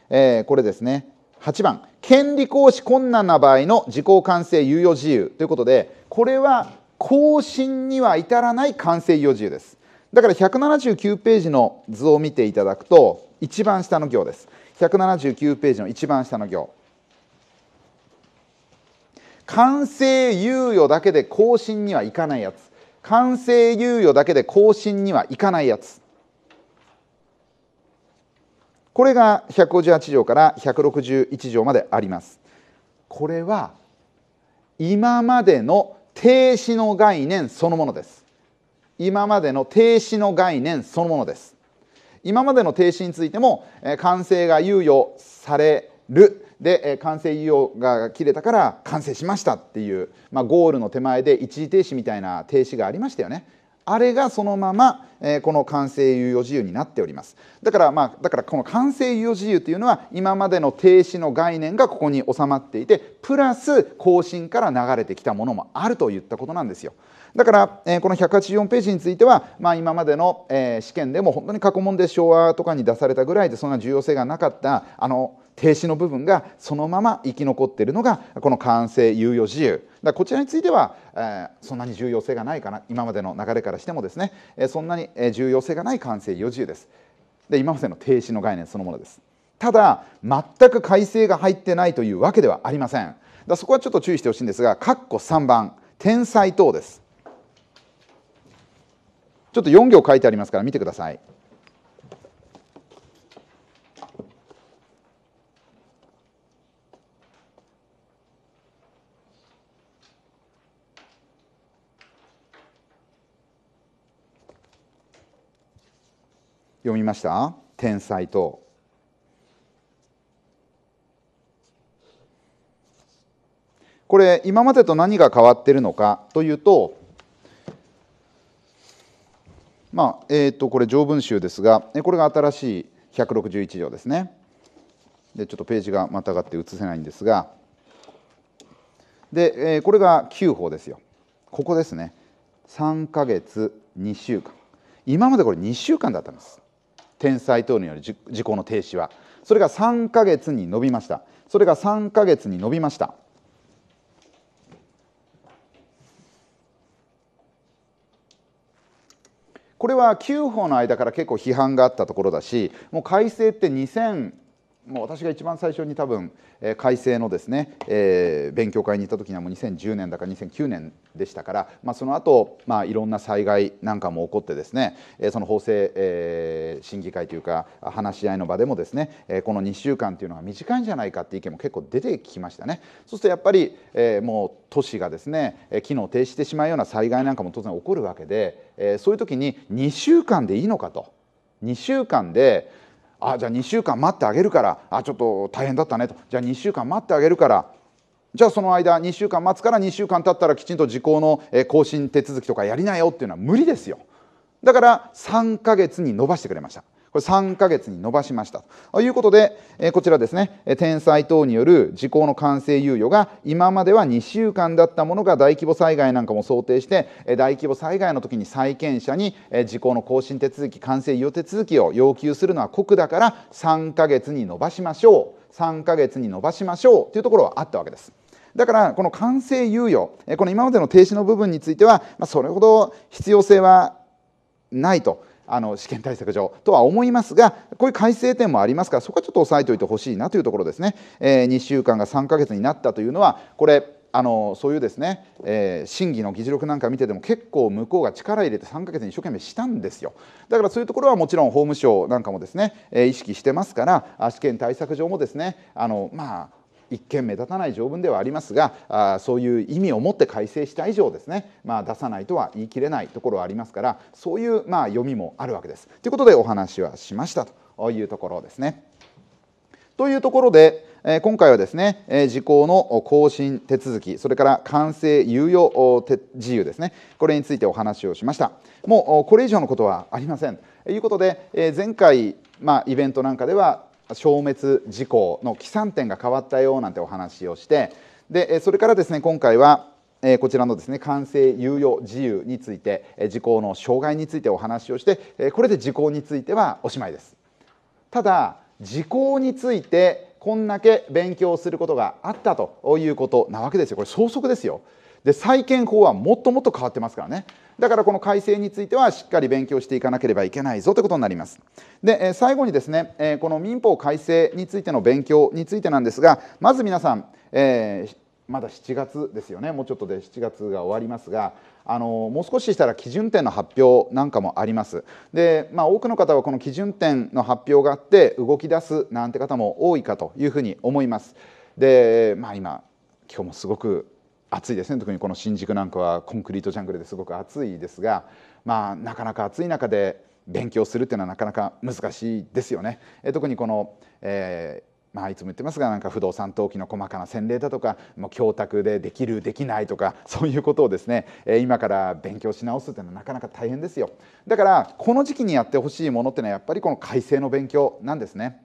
Speaker 1: えー、これですね8番権利行使困難な場合の時効完成猶予自由ということでこれは更新には至らない完成猶予自由ですだから179ページの図を見ていただくと一番下の行です179ページの一番下の行完成猶予だけで更新にはいかないやつ完成猶予だけで更新にはいかないやつこれが158条から161条までありますこれは今までの停止の概念そのものです今までの停止の概念そのものです今までの停止についても完成が猶予されるで完成猶予が切れたから完成しましたっていう、まあ、ゴールの手前で一時停止みたいな停止がありましたよねあれがそのまま、えこの完成猶予自由になっておりますだからまあだからこの完成猶予自由というのは今までの停止の概念がここに収まっていてプラス更新から流れてきたものもあるといったことなんですよだから、えこの184ページについては、まあ、今までの、え試験でも本当に過去問で昭和とかに出されたぐらいでそんな重要性がなかったあの停止の部分がそのまま生き残っているのがこの完成猶予自由だこちらについては、えー、そんなに重要性がないかな今までの流れからしてもですね、えー、そんなに重要性がない完成猶予自由ですで今までの停止の概念そのものですただ全く改正が入ってないというわけではありませんだそこはちょっと注意してほしいんですが括弧3番天才等ですちょっと4行書いてありますから見てくださいました天才とこれ今までと何が変わってるのかというとまあえー、とこれ条文集ですがこれが新しい161条ですねでちょっとページがまたがって写せないんですがで、えー、これが9法ですよここですね3か月2週間今までこれ2週間だったんです天災等による事故の停止はそれが3か月に伸びましたそれが3か月に伸びましたこれは9法の間から結構批判があったところだしもう改正って2 0もう私が一番最初に多分、え改正のですね、えー、勉強会に行った時にはもう2010年だか2009年でしたから、まあ、その後、まあいろんな災害なんかも起こってですね、えその法制、えー、審議会というか話し合いの場でもですね、えこの2週間というのは短いんじゃないかっていう意見も結構出てきましたね。そうするとやっぱり、えー、もう都市がですね機能停止してしまうような災害なんかも当然起こるわけで、えー、そういう時に2週間でいいのかと2週間であじゃあ2週間待ってあげるからあちょっと大変だったねとじゃあ2週間待ってあげるからじゃあその間2週間待つから2週間経ったらきちんと時効の更新手続きとかやりなよっていうのは無理ですよだから3ヶ月に伸ばしてくれましたこれ3ヶ月に伸ばしました。ということで、えこちらですね、天災等による時効の完成猶予が今までは2週間だったものが大規模災害なんかも想定して、え大規模災害の時に債権者に、え時効の更新手続き、完成猶予手続きを要求するのは酷だから3ヶ月に伸ばしましょう。3ヶ月に伸ばしましょうというところはあったわけです。だからこの完成猶予この今までの停止の部分についてはそれほど必要性はないとあの試験対策上とは思いますがこういう改正点もありますからそこはちょっと押さえておいてほしいなというところですね、えー、2週間が3ヶ月になったというのはこれあのそういうですね、えー、審議の議事録なんか見てても結構向こうが力入れて3ヶ月に一生懸命したんですよだからそういうところはもちろん法務省なんかもですね、えー、意識してますから試験対策上もですねあのまあ一見目立たない条文ではありますがあそういう意味を持って改正した以上ですね、まあ、出さないとは言い切れないところはありますからそういうまあ読みもあるわけです。ということでお話はしましたというところですね。というところで、え今回はですね、え時効の更新手続きそれから完成猶予自由ですねこれについてお話をしましたもうこれ以上のことはありませんということで、え前回、まあ、イベントなんかでは消滅事項の起算点が変わったよなんてお話をしてでそれからですね今回はえこちらのですね完成猶予自由について、え時効の障害についてお話をして、えこれで時効についてはおしまいですただ時効についてこんだけ勉強することがあったということなわけですよこれ早速ですよで債権法はもっともっと変わってますからねだからこの改正についてはしっかり勉強していかなければいけないぞということになります。で、最後にですね、この民法改正についての勉強についてなんですが、まず皆さん、えー、まだ7月ですよね、もうちょっとで7月が終わりますが、あのもう少ししたら基準点の発表なんかもありますで、まあ、多くの方はこの基準点の発表があって動き出すなんて方も多いかというふうに思いますで、まあ今、今今日もすごく暑いですね特にこの新宿なんかはコンクリートジャングルですごく暑いですが、まあ、なかなか暑い中で勉強するっていうのはなかなか難しいですよね。え特にこの、えーまあ、いつも言ってますがなんか不動産登記の細かな洗礼だとかもう教託でできるできないとかそういうことをですね今から勉強し直すというのはなかなか大変ですよだからこの時期にやってほしいものっていうのはやっぱりこの改正の勉強なんですね。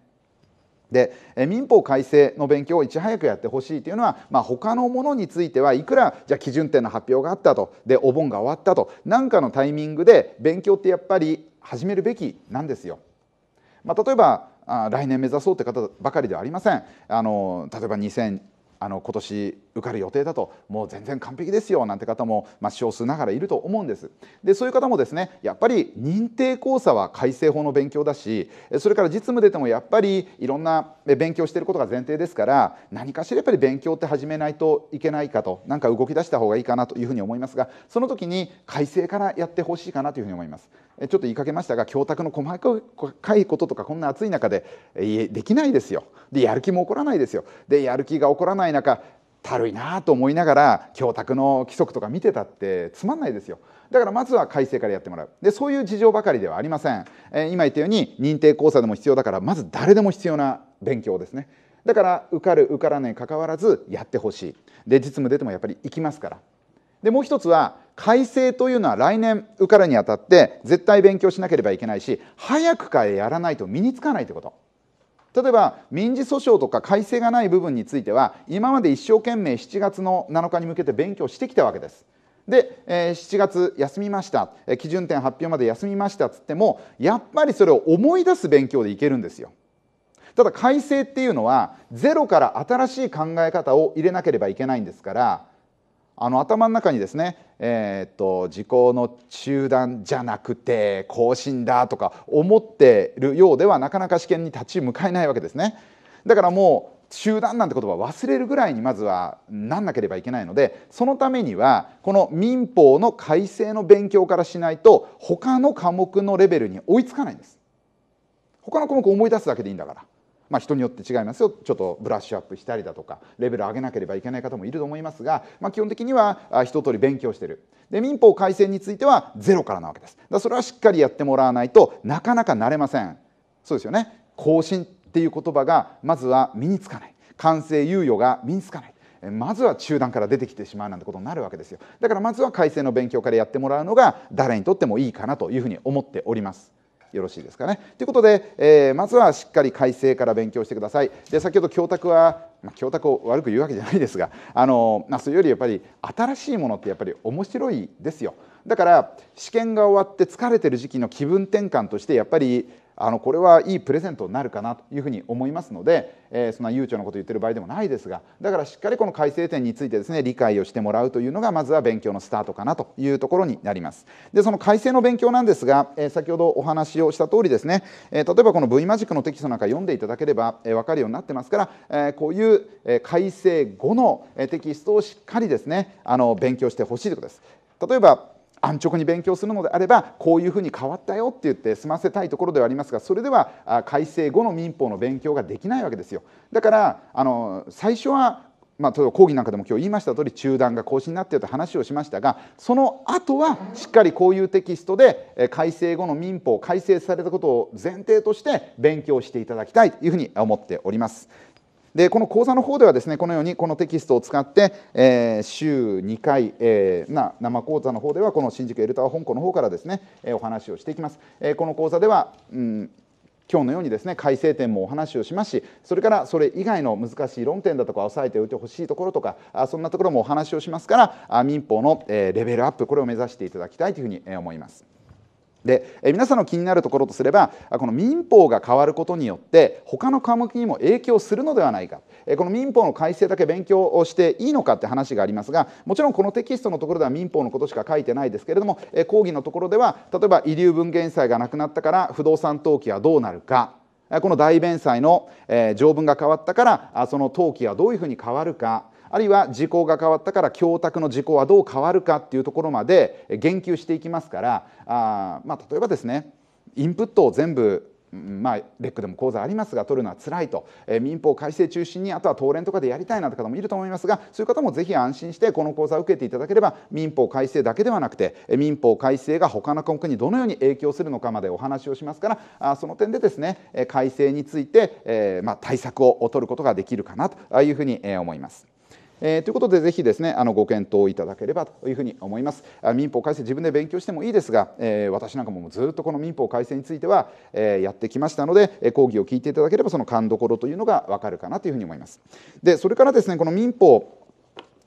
Speaker 1: で民法改正の勉強をいち早くやってほしいというのは、まあ、他のものについてはいくらじゃ基準点の発表があったとでお盆が終わったと何かのタイミングで勉強ってやっぱり始めるべきなんですよ。まあ、例えばあ来年目指そうって方ばかりではありません。あの例えば2 0あの今年受かる予定だともう全然完璧ですよなんて方も、ま少数ながらいると思うんですでそういう方もですねやっぱり認定講座は改正法の勉強だしそれから実務出てもやっぱりいろんな勉強していることが前提ですから何かしらやっぱり勉強って始めないといけないかと何か動き出した方がいいかなというふうに思いますがその時に改正からやってほしいかなというふうに思いますちょっと言いかけましたが教託の細かいこととかこんな暑い中でできないですよでやる気も起こらないですよでやる気が起こらない中たるいなと思いながら教託の規則とか見てたってつまんないですよだからまずは改正からやってもらうでそういう事情ばかりではありません、えー、今言ったように認定講座でも必要だからまず誰でも必要な勉強ですねだから受かる受からないかかわらずやってほしいで実務出てもやっぱり行きますからでもう一つは改正というのは来年受かるにあたって絶対勉強しなければいけないし早くからやらないと身につかないということ例えば民事訴訟とか改正がない部分については今まで一生懸命7月の7日に向けて勉強してきたわけです。で、えー、7月休みました、え基準点発表まで休みましたっつってもやっぱりそれを思い出す勉強でいけるんですよ。ただ改正っていうのはゼロから新しい考え方を入れなければいけないんですからあの頭の中にですね、えー、っと時効の中断じゃなくて更新だとか思ってるようではなかなか試験に立ち向かえないわけですね。だからもう中断なんて言葉忘れるぐらいにまずはなんなければいけないのでそのためにはこの民法の改正の勉強からしないと他の科目のレベルに追いつかないんです他の科目を思い出すだけでいいんだからまあ、人によって違いますよちょっとブラッシュアップしたりだとかレベル上げなければいけない方もいると思いますが、まあ、基本的には一通り勉強してるで民法改正についてはゼロからなわけですだそれはしっかりやってもらわないとなかなか慣れませんそうですよね更新っていう言葉がまずは身につかない完成猶予が身につかないまずは中断から出てきてしまうなんてことになるわけですよだからまずは改正の勉強からやってもらうのが誰にとってもいいかなというふうに思っておりますよろしいですかね。ということで、えー、まずはしっかり改正から勉強してください。で先ほど教託は、まあ、教託を悪く言うわけじゃないですがあの、まあ、それよりやっぱり新しいものってやっぱり面白いですよ。だから試験が終わって疲れてる時期の気分転換としてやっぱりあのこれはいいプレゼントになるかなというふうに思いますので、えー、そんな悠長なこと言ってる場合でもないですがだからしっかりこの改正点についてですね理解をしてもらうというのがまずは勉強のスタートかなというところになりますでその改正の勉強なんですが、えー、先ほどお話をした通りですね、えー、例えばこの V マジックのテキストなんか読んでいただければ、えー、分かるようになってますから、えー、こういう、え改正後のテキストをしっかりですねあの勉強してほしいということです例えば安直に勉強するのであればこういうふうに変わったよって言って済ませたいところではありますがそれでは改正後の民法の勉強ができないわけですよ。だからあの最初はまあ、例えば講義なんかでも今日言いました通り中断が更新になっていると話をしましたがその後はしっかりこういうテキストで改正後の民法改正されたことを前提として勉強していただきたいというふうに思っております。でこの講座の方ではですねこのようにこのテキストを使って、えー、週2回、えー、な生講座の方ではこの新宿エルタワー本校の方からですね、えー、お話をしていきます、えこの講座では、うん今日のようにですね改正点もお話をしますしそれからそれ以外の難しい論点だとか押さえておいてほしいところとかあそんなところもお話をしますから民法のレベルアップこれを目指していただきたいというふうに思います。で皆さんの気になるところとすればこの民法が変わることによって他の科目にも影響するのではないかこの民法の改正だけ勉強をしていいのかって話がありますがもちろんこのテキストのところでは民法のことしか書いてないですけれども講義のところでは例えば遺留分減債がなくなったから不動産登記はどうなるかこの大弁済の条文が変わったからその登記はどういうふうに変わるかあるいは時効が変わったから供託の時効はどう変わるかっていうところまで言及していきますからあ、まあ、例えばですねインプットを全部まあ、レックでも講座ありますが取るのは辛いと、えー、民法改正中心にあとは当連とかでやりたいなという方もいると思いますがそういう方もぜひ安心してこの講座を受けていただければ民法改正だけではなくて、民法改正が他の国にどのように影響するのかまでお話をしますからあその点でですね改正について、えーまあ、対策を取ることができるかなというふうに思います。えー、ということで、ぜひですね、あのご検討いただければというふうに思います。あ民法改正、自分で勉強してもいいですが、えー、私なんかもずっとこの民法改正については、えー、やってきましたので、え講義を聞いていただければ、その勘どころというのが分かるかなというふうに思います。で、それからですね、この民法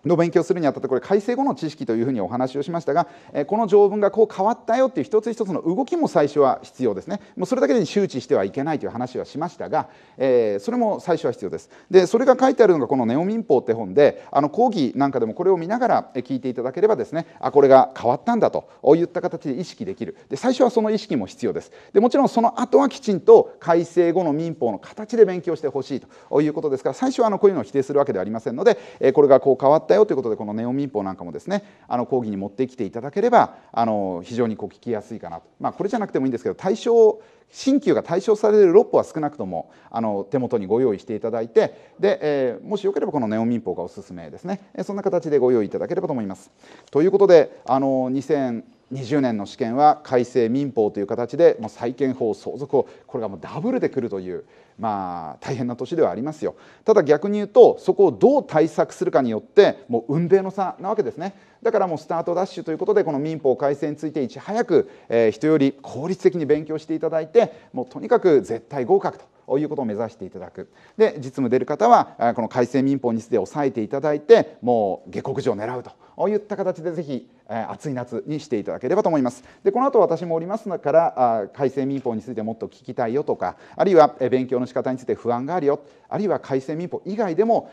Speaker 1: の勉強するにあたってこれ改正後の知識というふうにお話をしましたが、えこの条文がこう変わったよっていう一つ一つの動きも最初は必要ですねもうそれだけで周知してはいけないという話はしましたが、えー、それも最初は必要ですでそれが書いてあるのがこの「ネオ民法」って本であの講義なんかでもこれを見ながら聞いていただければですねあこれが変わったんだといった形で意識できるで最初はその意識も必要ですでもちろんその後はきちんと改正後の民法の形で勉強してほしいということですから最初はあのこういうのを否定するわけではありませんので、えこれがこう変わったったよということでこのネオ民法なんかもですねあの講義に持ってきていただければあの非常にこう聞きやすいかなと、まあ、これじゃなくてもいいんですけど対象新旧が対象される6歩は少なくともあの手元にご用意していただいてで、えー、もしよければこのネオ民法がおすすめですねそんな形でご用意いただければと思います。ということであの2 0 20年の試験は改正民法という形でもう債権法相続法これがもうダブルでくるという、まあ、大変な年ではありますよただ逆に言うとそこをどう対策するかによってもう運命の差なわけですねだからもうスタートダッシュということでこの民法改正についていち早く、えー、人より効率的に勉強していただいてもうとにかく絶対合格ということを目指していただくで実務出る方はこの改正民法について抑えていただいてもう下克上を狙うといった形でぜひ暑い夏にしていただければと思いますでこの後私もおりますから改正民法についてもっと聞きたいよとかあるいは勉強の仕方について不安があるよあるいは改正民法以外でも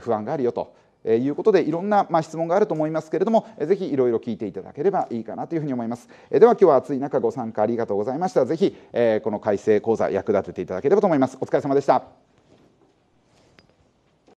Speaker 1: 不安があるよとえー、いうことでいろんな、まあ、質問があると思いますけれども、えー、ぜひいろいろ聞いていただければいいかなというふうに思います、えー、では今日は暑い中ご参加ありがとうございましたぜひ、えー、この改正講座役立てていただければと思いますお疲れ様でした